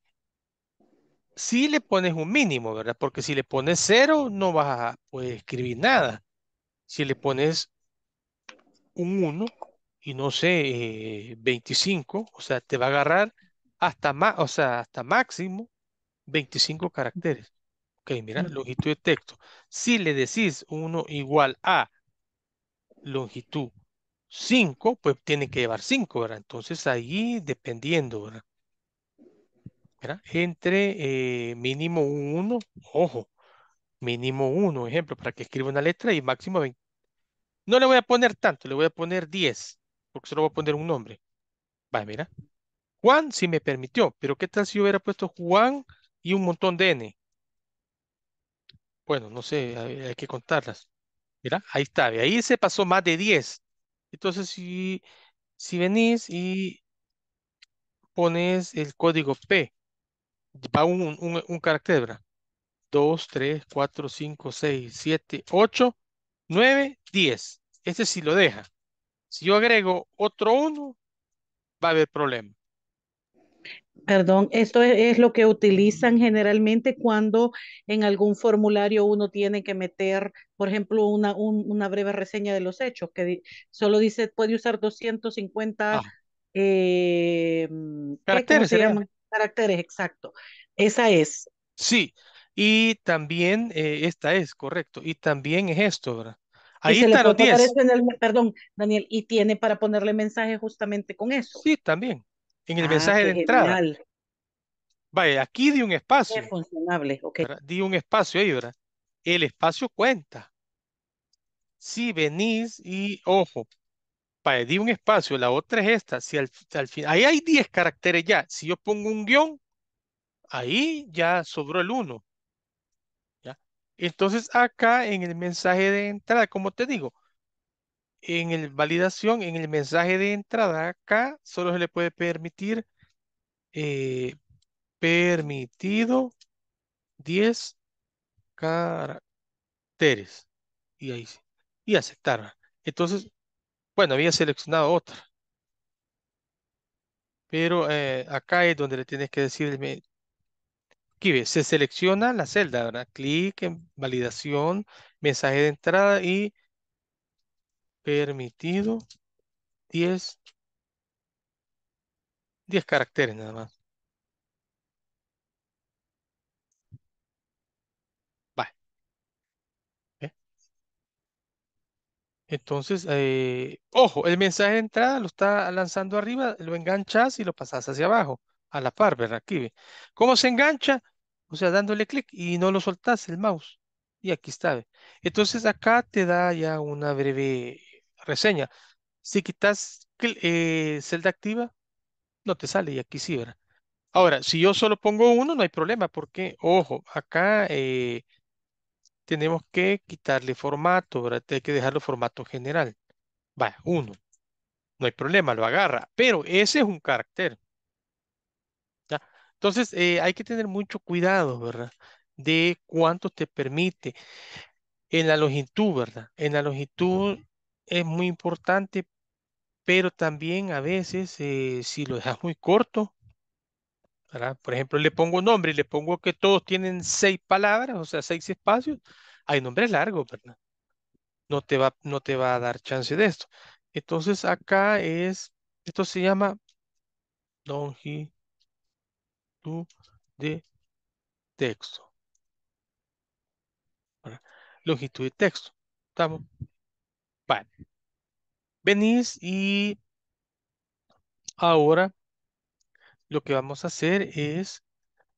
sí le pones un mínimo, ¿verdad? Porque si le pones cero, no vas a poder escribir nada. Si le pones un 1 y no sé, 25, eh, o sea, te va a agarrar hasta, más, o sea, hasta máximo 25 caracteres. Ok, mira, longitud de texto. Si le decís 1 igual a longitud 5, pues tiene que llevar 5, ¿verdad? Entonces ahí dependiendo, ¿verdad? Entre eh, mínimo 1, ojo, mínimo 1, ejemplo, para que escriba una letra y máximo 20. No le voy a poner tanto, le voy a poner 10, porque solo voy a poner un nombre. Va, mira. Juan sí me permitió, pero ¿qué tal si hubiera puesto Juan y un montón de N? Bueno, no sé, hay, que contarlas. Mira, ahí está, ahí se pasó más de 10. Entonces, si, si venís y pones el código P, va un, un, un carácter, 2, 3, 4, 5, 6, 7, 8, 9, 10. Este sí lo deja. Si yo agrego otro 1, va a haber problema. Perdón, esto e, es, lo que utilizan generalmente cuando en algún formulario uno tiene que meter, por ejemplo, una, una breve reseña de los hechos, que solo dice, puede usar 250 ah. eh, mm, caracteres. Caracteres, exacto. Esa es. Sí, y también eh, esta es, correcto. Y también es esto, ¿verdad? Ahí está los 10. perdón, Daniel, y tiene para ponerle mensaje justamente con eso. Sí, también en el ah, mensaje de entrada. Vaya, aquí di un espacio. funcionable, ok. Di un espacio ahí, ¿verdad? El espacio cuenta. Si venís y, ojo, vaya, di un espacio, la otra es esta. Si al, al final, ahí hay 10 caracteres ya. Si yo pongo un guión, ahí ya sobró el 1. Entonces acá en el mensaje de entrada, como te digo, en el validación, en el mensaje de entrada, acá solo se le puede permitir eh, permitido 10 caracteres. Y ahí Y aceptar. Entonces, bueno, había seleccionado otra. Pero eh, acá es donde le tienes que decir, aquí se selecciona la celda, ¿verdad? Clic en validación, mensaje de entrada y permitido 10, 10 caracteres nada más. Vale. Entonces, eh, ojo, el mensaje de entrada lo está lanzando arriba, lo enganchas y lo pasas hacia abajo, a la par, ¿verdad? Aquí ve. ¿Cómo se engancha? O sea, dándole clic y no lo soltas el mouse. Y aquí está. Entonces acá te da ya una breve reseña. Si quitas eh, celda activa, no te sale y aquí sí, ¿verdad? Ahora, si yo solo pongo uno, no hay problema, porque, ojo, acá eh, tenemos que quitarle formato, ¿verdad? Hay que dejarlo formato general. Va, uno. No hay problema, lo agarra, pero ese es un carácter. ¿ya? Entonces, eh, hay que tener mucho cuidado, ¿verdad? De cuánto te permite en la longitud, ¿verdad? En la longitud es muy importante, pero también a veces eh, si lo dejas muy corto, por ejemplo, le pongo nombre y le pongo que todos tienen seis palabras, o sea, seis espacios, hay nombres largos, ¿verdad? No te va, no te va a dar chance de esto. Entonces acá es, esto se llama longitud de texto. Longitud de texto. ¿Estamos? Vale. Venís y ahora lo que vamos a hacer es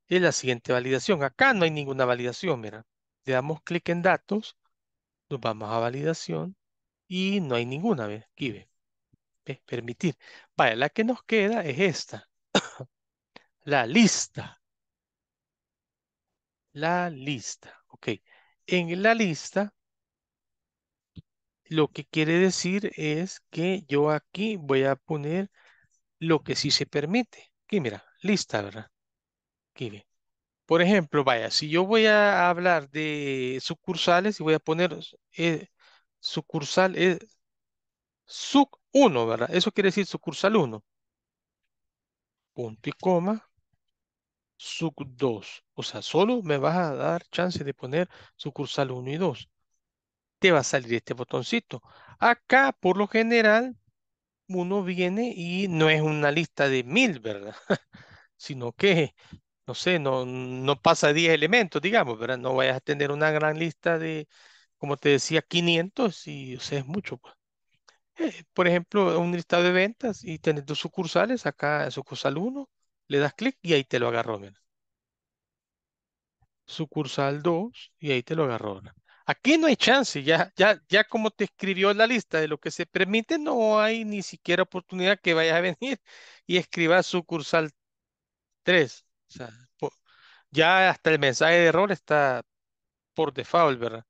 eh, la siguiente validación. Acá no hay ninguna validación, mira. Le damos clic en datos, nos vamos a validación y no hay ninguna, Aquí ve. Permitir. Vale, la que nos queda es esta. la lista. La lista. Ok. En la lista lo que quiere decir es que yo aquí voy a poner lo que sí se permite. Aquí mira, lista, ¿verdad? Aquí ve. Por ejemplo, vaya, si yo voy a hablar de sucursales y voy a poner eh, sucursal es eh, suc 1, ¿verdad? Eso quiere decir sucursal 1. Punto y coma. Suc 2. O sea, solo me vas a dar chance de poner sucursal 1 y 2 te va a salir este botoncito. Acá, por lo general, uno viene y no es una lista de mil, ¿verdad? Sino que, no sé, no, no pasa 10 elementos, digamos, ¿verdad? No vayas a tener una gran lista de, como te decía, 500 y o es mucho. Pues. Eh, por ejemplo, un listado de ventas y tener dos sucursales, acá en sucursal 1, le das clic y ahí te lo agarró, Sucursal 2 y ahí te lo agarró. ¿verdad? Aquí no hay chance, ya, ya, ya como te escribió la lista de lo que se permite, no hay ni siquiera oportunidad que vayas a venir y escribas sucursal 3. ya hasta el mensaje de error está por default, ¿verdad?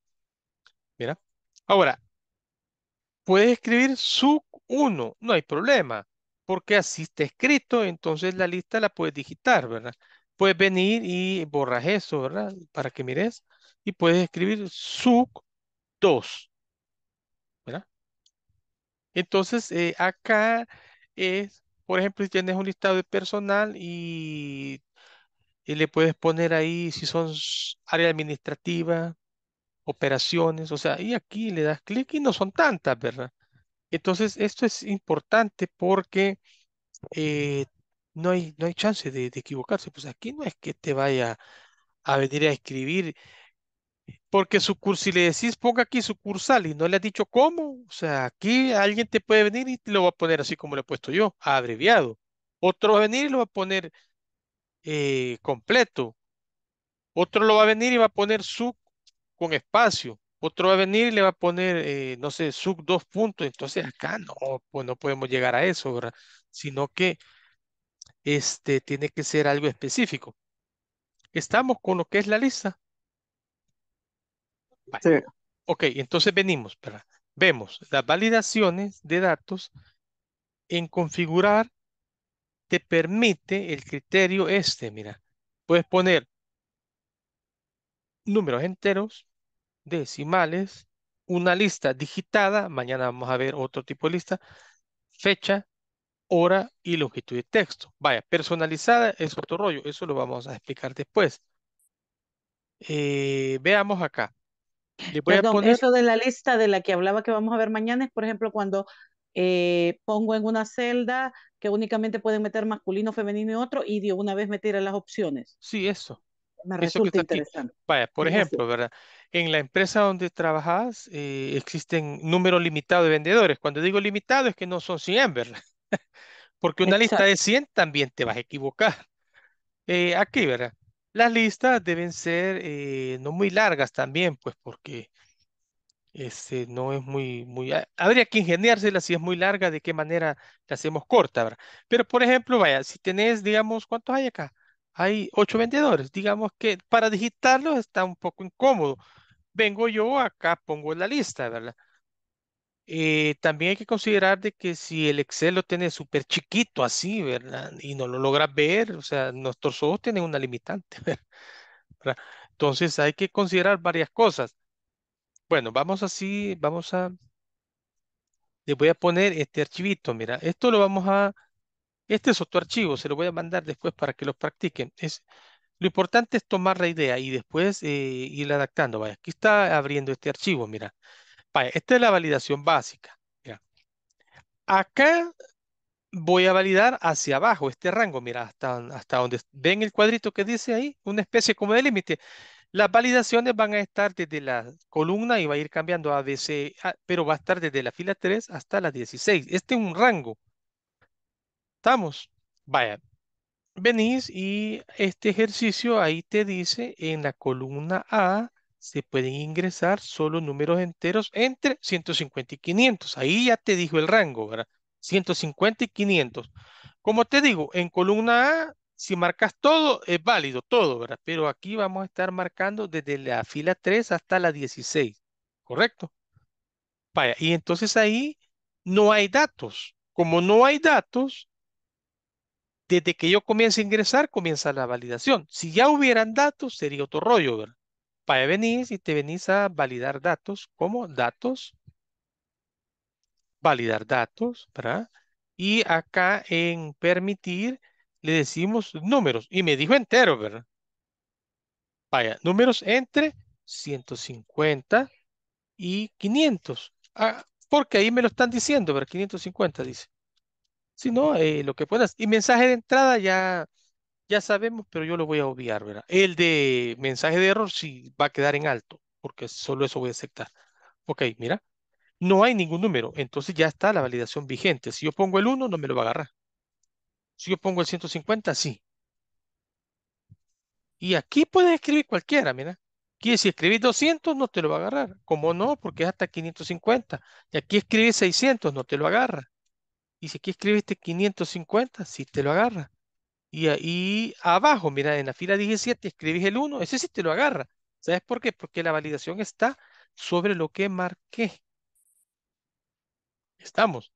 Mira. Ahora, puedes escribir sub 1, no hay problema, porque así está escrito, entonces la lista la puedes digitar, ¿verdad? Puedes venir y borras eso, ¿verdad? Para que mires y puedes escribir sub 2. ¿verdad? Entonces, eh, acá es, por ejemplo, si tienes un listado de personal y, eh, le puedes poner ahí si son área administrativa, operaciones, o sea, y aquí le das clic y no son tantas, ¿verdad? Entonces, esto es importante porque eh, no, hay, no hay chance de, equivocarse. Pues aquí no es que te vaya a venir a escribir porque si le decís ponga aquí sucursal y no le has dicho cómo, o sea, aquí alguien te puede venir y lo va a poner así como le he puesto yo, abreviado. Otro va a venir y lo va a poner eh, completo. Otro lo va a venir y va a poner sub con espacio. Otro va a venir y le va a poner, eh, no sé, sub dos puntos. Entonces acá no, pues no podemos llegar a eso, ¿verdad? Sino que este tiene que ser algo específico. Estamos con lo que es la lista. Ok, entonces venimos, ¿verdad? Vemos las validaciones de datos en configurar te permite el criterio este, mira. Puedes poner números enteros, decimales, una lista digitada, mañana vamos a ver otro tipo de lista, fecha, hora y longitud de texto. Vaya, personalizada es otro rollo, eso lo vamos a explicar después. Eh, veamos acá. Eso de la lista de la que hablaba que vamos a ver mañana es, por ejemplo, cuando eh, pongo en una celda que únicamente pueden meter masculino, femenino y otro, y de una vez meter a las opciones. Sí, eso. Me resulta interesante. por ejemplo, ¿verdad? En la empresa donde trabajas eh, existen número limitado de vendedores. Cuando digo limitado es que no son 100, ¿verdad? Porque una lista de 100 también te vas a equivocar. Eh, aquí, ¿verdad? Las listas deben ser eh, no muy largas también, pues porque este, no es muy, muy, habría que ingeniársela si es muy larga, de qué manera la hacemos corta, ¿verdad? Pero, por ejemplo, vaya, si tenés, digamos, ¿cuántos hay acá? Hay ocho vendedores, digamos que para digitarlos está un poco incómodo. Vengo yo acá, pongo la lista, ¿verdad? Eh, también hay que considerar de que si el Excel lo tiene súper chiquito así, ¿verdad? Y no lo logras ver, o sea, nuestros ojos tienen una limitante, ¿verdad? Entonces hay que considerar varias cosas. Bueno, vamos así, vamos a... Les voy a poner este archivito, mira, esto lo vamos a... Este es otro archivo, se lo voy a mandar después para que lo practiquen. Es, lo importante es tomar la idea y después eh, ir adaptando. Vaya, aquí está abriendo este archivo, mira esta es la validación básica. Acá voy a validar hacia abajo este rango. Mira, hasta, hasta donde ven el cuadrito que dice ahí, una especie como de límite. Las validaciones van a estar desde la columna y va a ir cambiando a ABC, pero va a estar desde la fila 3 hasta la 16. Este es un rango. ¿Estamos? Vaya, venís y este ejercicio ahí te dice en la columna A, se pueden ingresar solo números enteros entre 150 y 500. Ahí ya te dijo el rango, ¿verdad? 150 y 500. Como te digo, en columna A, si marcas todo, es válido, todo, ¿verdad? Pero aquí vamos a estar marcando desde la fila 3 hasta la 16, ¿correcto? Vaya, y entonces ahí no hay datos. Como no hay datos, desde que yo comience a ingresar, comienza la validación. Si ya hubieran datos, sería otro rollo, ¿verdad? para venís y te venís a validar datos como datos, validar datos, ¿verdad? Y acá en permitir le decimos números y me dijo entero, ¿verdad? Vaya, números entre 150 y 500. Ah, porque ahí me lo están diciendo, ¿verdad? 550 dice. Si no, eh, lo que puedas. Y mensaje de entrada ya ya sabemos, pero yo lo voy a obviar, ¿verdad? El de mensaje de error sí va a quedar en alto, porque solo eso voy a aceptar. Ok, mira, no hay ningún número, entonces ya está la validación vigente. Si yo pongo el 1, no me lo va a agarrar. Si yo pongo el 150, sí. Y aquí puedes escribir cualquiera, mira. si escribís 200 no te lo va a agarrar. ¿Cómo no? Porque es hasta 550. Y aquí escribís 600, no te lo agarra. Y si aquí escribiste 550, sí te lo agarra. Y ahí abajo, mira, en la fila 17 escribís el 1, ese sí te lo agarra. ¿Sabes por qué? Porque la validación está sobre lo que marqué. Estamos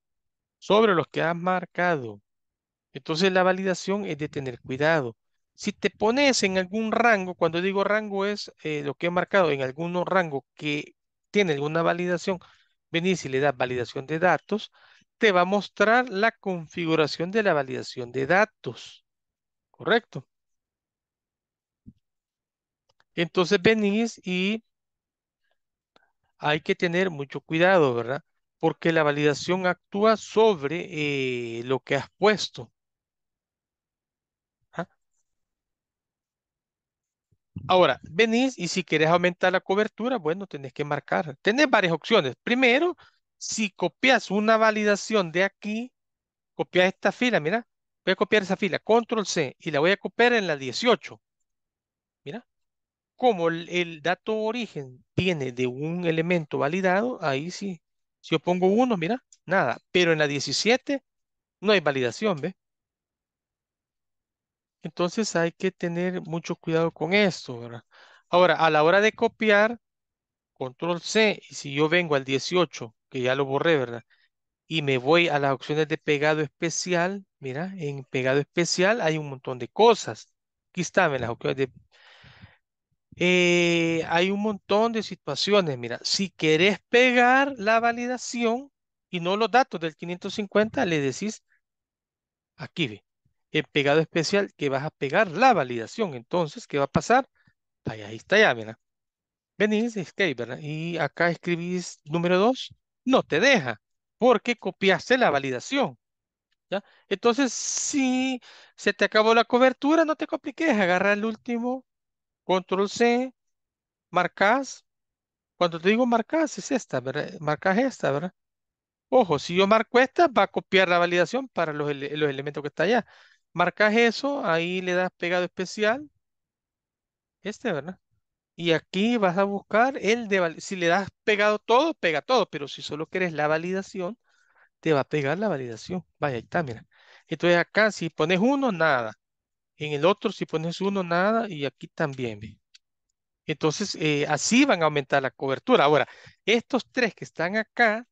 sobre los que has marcado. Entonces la validación es de tener cuidado. Si te pones en algún rango, cuando digo rango es eh, lo que he marcado, en algún rango que tiene alguna validación, venís y le das validación de datos, te va a mostrar la configuración de la validación de datos. Correcto. Entonces venís y hay que tener mucho cuidado, ¿verdad? Porque la validación actúa sobre eh, lo que has puesto. Ahora, venís y si quieres aumentar la cobertura, bueno, tenés que marcar. Tenés varias opciones. Primero, si copias una validación de aquí, copias esta fila, mira, Voy a copiar esa fila, control C, y la voy a copiar en la 18. Mira, como el, dato origen viene de un elemento validado, ahí sí, si yo pongo uno, mira, nada. Pero en la 17 no hay validación, ¿ve? Entonces hay que tener mucho cuidado con esto, ¿verdad? Ahora, a la hora de copiar, control C, y si yo vengo al 18, que ya lo borré, ¿verdad? Y me voy a las opciones de pegado especial, Mira, en pegado especial hay un montón de cosas. Aquí está, las eh, hay un montón de situaciones. Mira, si querés pegar la validación y no los datos del 550, le decís aquí ve, en pegado especial que vas a pegar la validación. Entonces, ¿qué va a pasar? Ahí, está ya, mira. Venís, escape, ¿verdad? Y acá escribís número dos, No te deja porque copiaste la validación. Entonces, si se te acabó la cobertura, no te compliques, agarra el último, control C, marcas, cuando te digo marcas, es esta, ¿verdad? Marcas esta, ¿verdad? Ojo, si yo marco esta, va a copiar la validación para los, los elementos que está allá. Marcas eso, ahí le das pegado especial, este, ¿verdad? Y aquí vas a buscar el de, si le das pegado todo, pega todo, pero si solo quieres la validación, te va a pegar la validación. Vaya, ahí está, mira. Entonces acá si pones uno, nada. En el otro si pones uno, nada. Y aquí también, Entonces, eh, así van a aumentar la cobertura. Ahora, estos tres que están acá,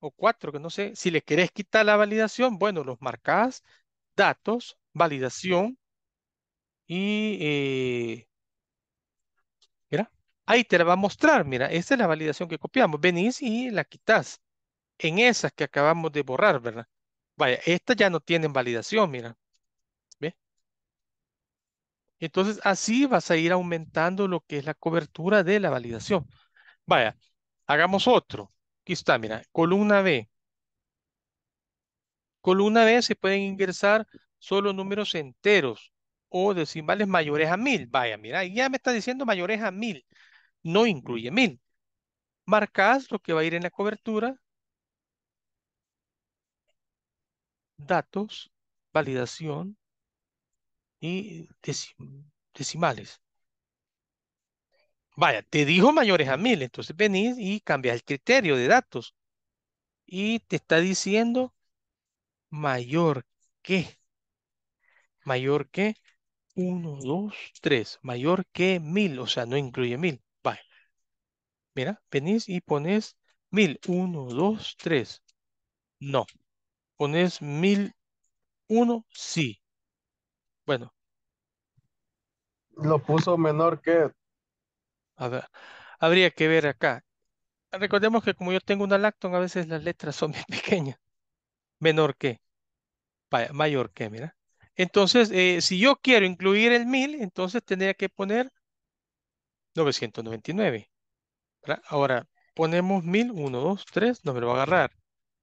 o cuatro, que no sé, si le querés quitar la validación, bueno, los marcás, datos, validación, y eh, mira, ahí te la va a mostrar, mira, esta es la validación que copiamos, venís y la quitas en esas que acabamos de borrar, ¿verdad? Vaya, estas ya no tienen validación, mira. ¿Ve? Entonces, así vas a ir aumentando lo que es la cobertura de la validación. Vaya, hagamos otro. Aquí está, mira, columna B. Columna B se pueden ingresar solo números enteros o decimales mayores a mil. Vaya, mira, ya me está diciendo mayores a mil. No incluye mil. Marcas lo que va a ir en la cobertura datos, validación y decimales. Vaya, te dijo mayores a mil, entonces venís y cambias el criterio de datos. Y te está diciendo mayor que. Mayor que 1, dos, tres Mayor que mil, o sea, no incluye mil. Vaya. Mira, venís y pones mil. uno, dos, tres No pones uno? sí. Bueno. Lo puso menor que. A ver, habría que ver acá. Recordemos que como yo tengo una lacton, a veces las letras son bien pequeñas. Menor que. mayor que, mira. Entonces, eh, si yo quiero incluir el 1000, entonces tendría que poner 999. Ahora, ponemos mil uno, 2, 3, no me lo va a agarrar.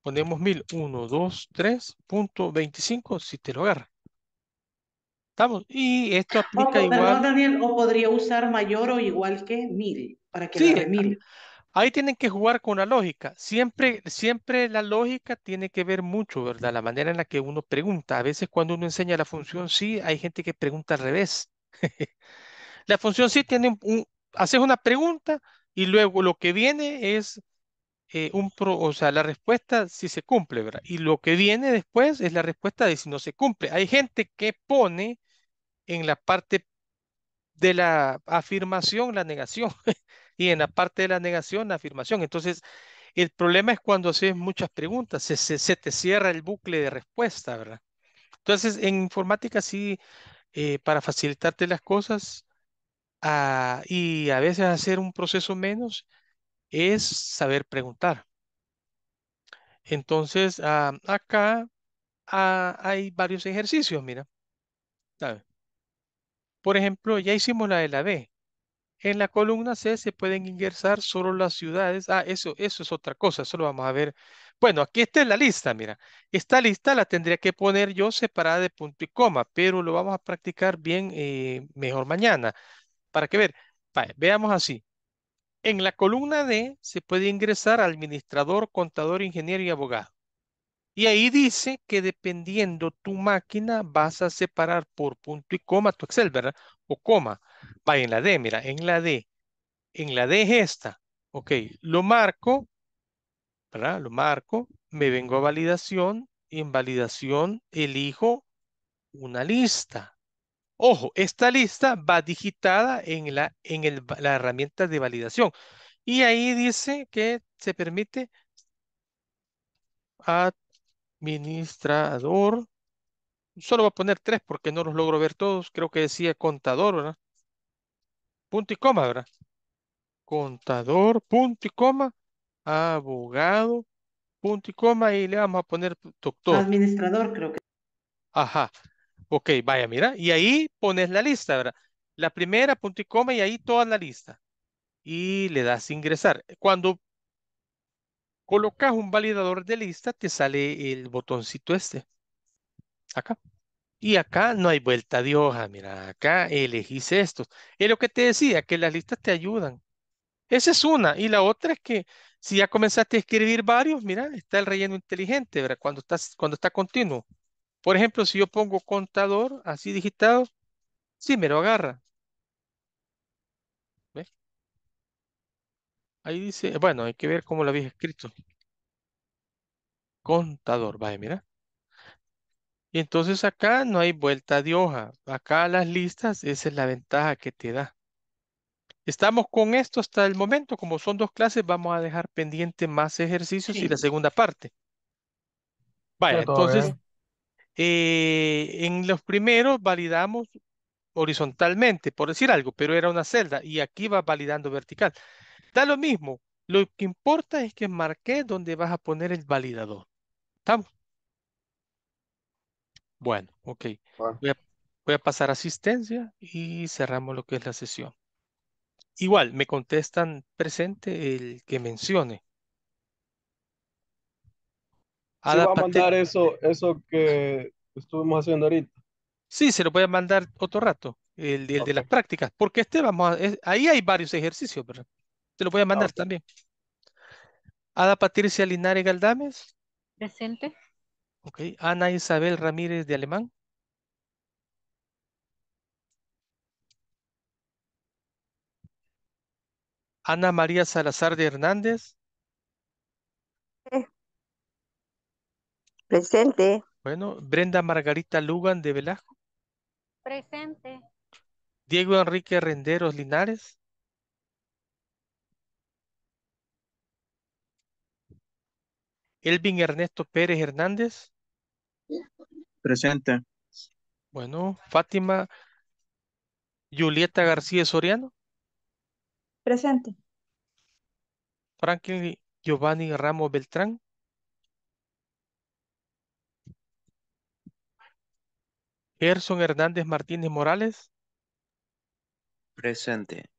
Ponemos 1000, 1, 2, 3, punto 25, si te lo agarra. ¿Estamos? Y esto aplica igual. o podría usar mayor o igual que 1000, para que sí, Ahí tienen que jugar con la lógica. Siempre, siempre la lógica tiene que ver mucho, ¿verdad? La manera en la que uno pregunta. A veces cuando uno enseña la función sí, hay gente que pregunta al revés. la función sí tiene un, haces una pregunta y luego lo que viene es eh, un o sea, la respuesta si se cumple, ¿verdad? Y lo que viene después es la respuesta de si no se cumple. Hay gente que pone en la parte de la afirmación la negación y en la parte de la negación la afirmación. Entonces, el problema es cuando haces muchas preguntas, se, te cierra el bucle de respuesta, ¿verdad? Entonces, en informática sí, eh, para facilitarte las cosas ah, y a veces hacer un proceso menos, es saber preguntar. Entonces, ah, acá ah, hay varios ejercicios, mira. Por ejemplo, ya hicimos la de la B. En la columna C se pueden ingresar solo las ciudades. Ah, eso, eso es otra cosa, eso lo vamos a ver. Bueno, aquí está la lista, mira. Esta lista la tendría que poner yo separada de punto y coma, pero lo vamos a practicar bien eh, mejor mañana. Para que ver, veamos así. En la columna D se puede ingresar administrador, contador, ingeniero y abogado. Y ahí dice que dependiendo tu máquina vas a separar por punto y coma tu Excel, ¿verdad? O coma. Va en la D, mira, en la D. En la D es esta. Ok, lo marco, ¿verdad? Lo marco, me vengo a validación en validación elijo una lista. Ojo, esta lista va digitada en, la, en herramienta de validación. Y ahí dice que se permite administrador. Solo voy a poner tres porque no los logro ver todos. Creo que decía contador, ¿verdad? Punto y coma, ¿verdad? Contador, punto y coma, abogado, punto y coma, y le vamos a poner doctor. Administrador, creo que. Ajá. Ok, vaya, mira, y ahí pones la lista, ¿verdad? La primera, punto y coma, y ahí toda la lista. Y le das ingresar. Cuando colocas un validador de lista, te sale el botoncito este. Acá. Y acá no hay vuelta de hoja, mira, acá elegís estos. Es lo que te decía, que las listas te ayudan. Esa es una. Y la otra es que si ya comenzaste a escribir varios, mira, está el relleno inteligente, ¿verdad? Cuando, estás, cuando está continuo. Por ejemplo, si yo pongo contador así digitado, sí me lo agarra. ¿Ve? Ahí dice, bueno, hay que ver cómo lo había escrito. Contador, vaya, mira. Y entonces acá no hay vuelta de hoja. Acá las listas, esa es la ventaja que te da. Estamos con esto hasta el momento. Como son dos clases, vamos a dejar pendiente más ejercicios y la segunda parte. Vaya, entonces eh, en los primeros validamos horizontalmente, por decir algo, pero era una celda y aquí va validando vertical. Da lo mismo. Lo que importa es que marqué dónde vas a poner el validador. ¿Estamos? Bueno, ok. Voy a, voy a pasar asistencia y cerramos lo que es la sesión. Igual, me contestan presente el que mencione. ¿Se va a mandar eso, eso que estuvimos haciendo ahorita. Sí, se lo voy a mandar otro rato, el, de las prácticas, porque este vamos ahí hay varios ejercicios, ¿verdad? Te lo voy a mandar ah, también. Ada Patricia Linares Galdames. Presente. Ok. Ana Isabel Ramírez de Alemán. Ana María Salazar de Hernández. Presente. Bueno, Brenda Margarita Lugan de Velasco. Presente. Diego Enrique Renderos Linares. Elvin Ernesto Pérez Hernández. Presente. Bueno, Fátima Julieta García Soriano. Presente. Franklin Giovanni Ramos Beltrán. Gerson Hernández Martínez Morales. Presente.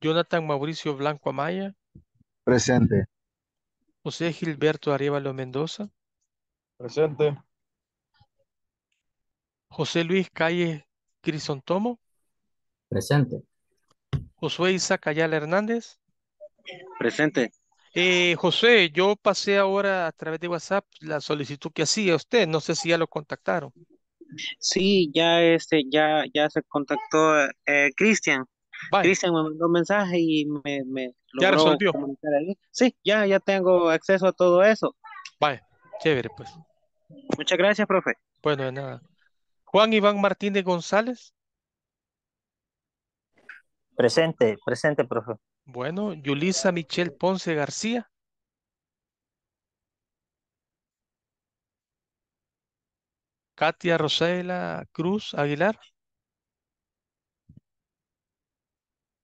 Jonathan Mauricio Blanco Amaya. Presente. José Gilberto Arevalo Mendoza. Presente. José Luis Calle Crisontomo. Presente. Josué Isaac Ayala Hernández. Presente. Eh, José, yo pasé ahora a través de WhatsApp la solicitud que hacía usted. No sé si ya lo contactaron. Sí, ya este, ya, ya se contactó eh, eh, Cristian. Cristian me mandó un mensaje y me, me ya Sí, ya, ya tengo acceso a todo eso. Vale, chévere, pues. Muchas gracias, profe. Bueno, de nada. Juan Iván Martínez González. Presente, presente, profe. Bueno, Yulisa Michelle Ponce García. Katia Rosela Cruz Aguilar.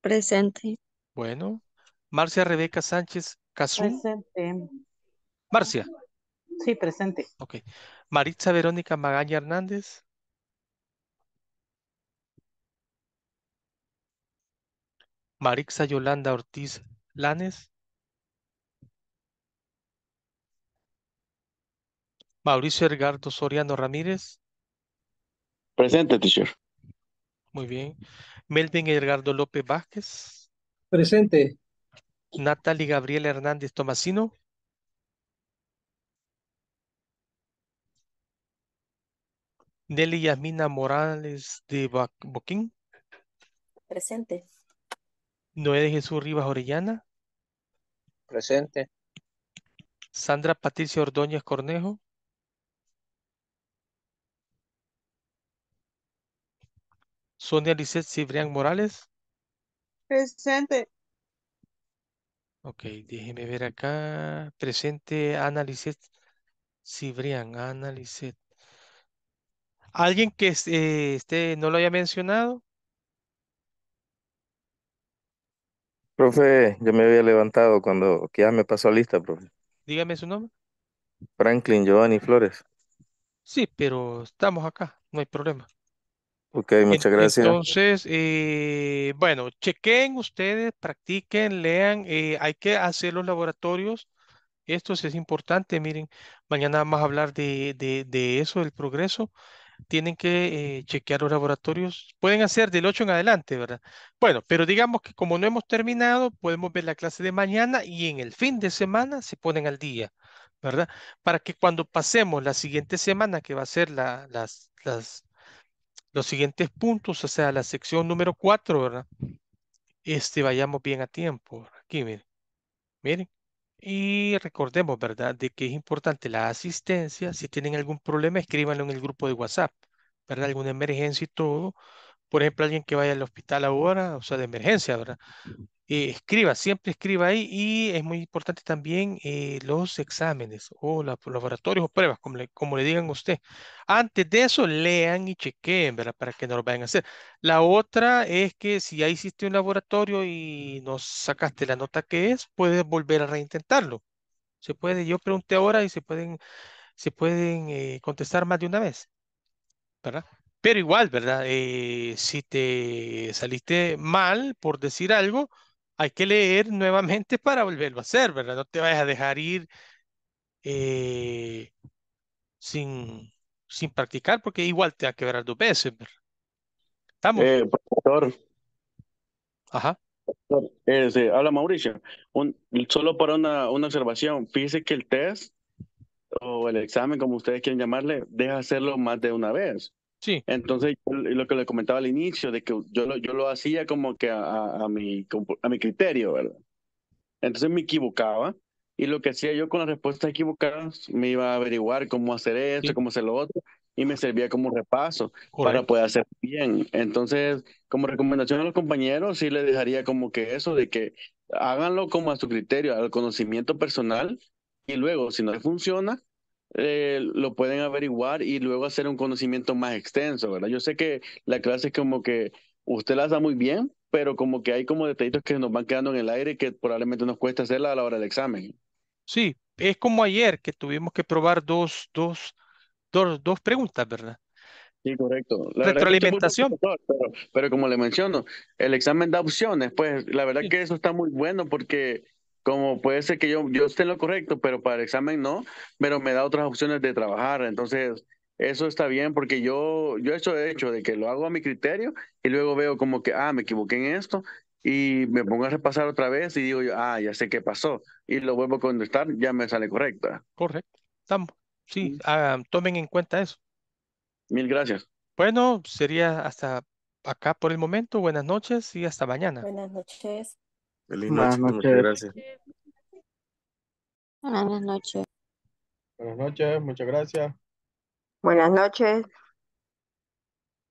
Presente. Bueno. Marcia Rebeca Sánchez Cazú. Presente. Marcia. Sí, presente. Ok. Maritza Verónica Magaña Hernández. Maritza, Yolanda Ortiz Lanes. Mauricio Edgardo Soriano Ramírez. Presente, teacher. Muy bien. Melvin Edgardo López Vázquez. Presente. Natalie Gabriela Hernández Tomasino. Nelly Yasmina Morales de Boquín. Presente. Noé de Jesús Rivas Orellana. Presente. Sandra Patricia Ordóñez Cornejo. Sonia Lisset Cibrian Morales. Presente. Ok, déjeme ver acá. Presente Ana Lisset Cibrián, Ana ¿Alguien que eh, este, no lo haya mencionado? Profe, yo me había levantado cuando que ya me pasó lista, profe. Dígame su nombre. Franklin Giovanni Flores. Sí, pero estamos acá, no hay problema. Ok, muchas gracias. Entonces, eh, bueno, chequen ustedes, practiquen, lean, eh, hay que hacer los laboratorios. Esto es, importante, miren, mañana vamos a hablar de, de, eso, del progreso. Tienen que eh, chequear los laboratorios. Pueden hacer del 8 en adelante, ¿verdad? Bueno, pero digamos que como no hemos terminado, podemos ver la clase de mañana y en el fin de semana se ponen al día, ¿verdad? Para que cuando pasemos la siguiente semana, que va a ser la, las, las los siguientes puntos, o sea, la sección número 4, ¿verdad? Este, vayamos bien a tiempo. Aquí, miren. Miren. Y recordemos, ¿verdad? De que es importante la asistencia. Si tienen algún problema, escríbanlo en el grupo de WhatsApp, ¿verdad? Alguna emergencia y todo. Por ejemplo, alguien que vaya al hospital ahora, o sea, de emergencia, ¿verdad? Eh, escriba, siempre escriba ahí y es muy importante también eh, los exámenes o los laboratorios o pruebas, como le, como le digan a usted. Antes de eso, lean y chequeen, ¿verdad? Para que no lo vayan a hacer. La otra es que si ya hiciste un laboratorio y no sacaste la nota que es, puedes volver a reintentarlo. Se puede, yo pregunté ahora y se pueden, se pueden eh, contestar más de una vez, ¿verdad? Pero igual, ¿verdad? si te saliste mal por decir algo, hay que leer nuevamente para volverlo a hacer, ¿verdad? No te vas a dejar ir eh, sin, sin practicar, porque igual te va a quebrar dos veces, ¿verdad? ¿Estamos? Eh, profesor. Ajá. Eh, habla Mauricio. solo para una, una observación, fíjese que el test o el examen, como ustedes quieren llamarle, deja hacerlo más de una vez. Sí. Entonces, lo que le comentaba al inicio, de que yo lo, yo lo hacía como que a, mi, a mi criterio, ¿verdad? Entonces me equivocaba y lo que hacía yo con las respuestas equivocadas, me iba a averiguar cómo hacer esto, cómo hacer lo otro, y me servía como repaso para poder hacer bien. Entonces, como recomendación a los compañeros, sí les dejaría como que eso, de que háganlo como a su criterio, al conocimiento personal, y luego, si no funciona, eh, lo pueden averiguar y luego hacer un conocimiento más extenso, ¿verdad? Yo sé que la clase es como que usted la hace muy bien, pero como que hay como detallitos que nos van quedando en el aire que probablemente nos cuesta hacerla a la hora del examen. Sí, es como ayer que tuvimos que probar dos, dos, dos, dos preguntas, ¿verdad? Sí, correcto. La Retroalimentación. pero, como le menciono, el examen da opciones, pues la verdad que eso está muy bueno porque como puede ser que yo, yo esté en lo correcto, pero para el examen no, pero me da otras opciones de trabajar. Entonces, eso está bien porque yo, yo eso he hecho de que lo hago a mi criterio y luego veo como que, ah, me equivoqué en esto y me pongo a repasar otra vez y digo, yo, ah, ya sé qué pasó y lo vuelvo a contestar, ya me sale correcta. Correcto. Sí, ah, tomen en cuenta eso. Mil gracias. Bueno, sería hasta acá por el momento. Buenas noches y hasta mañana. Buenas noches. Feliz Buenas noches. Muchas gracias. Buenas noches. Buenas noches, muchas gracias. Buenas noches.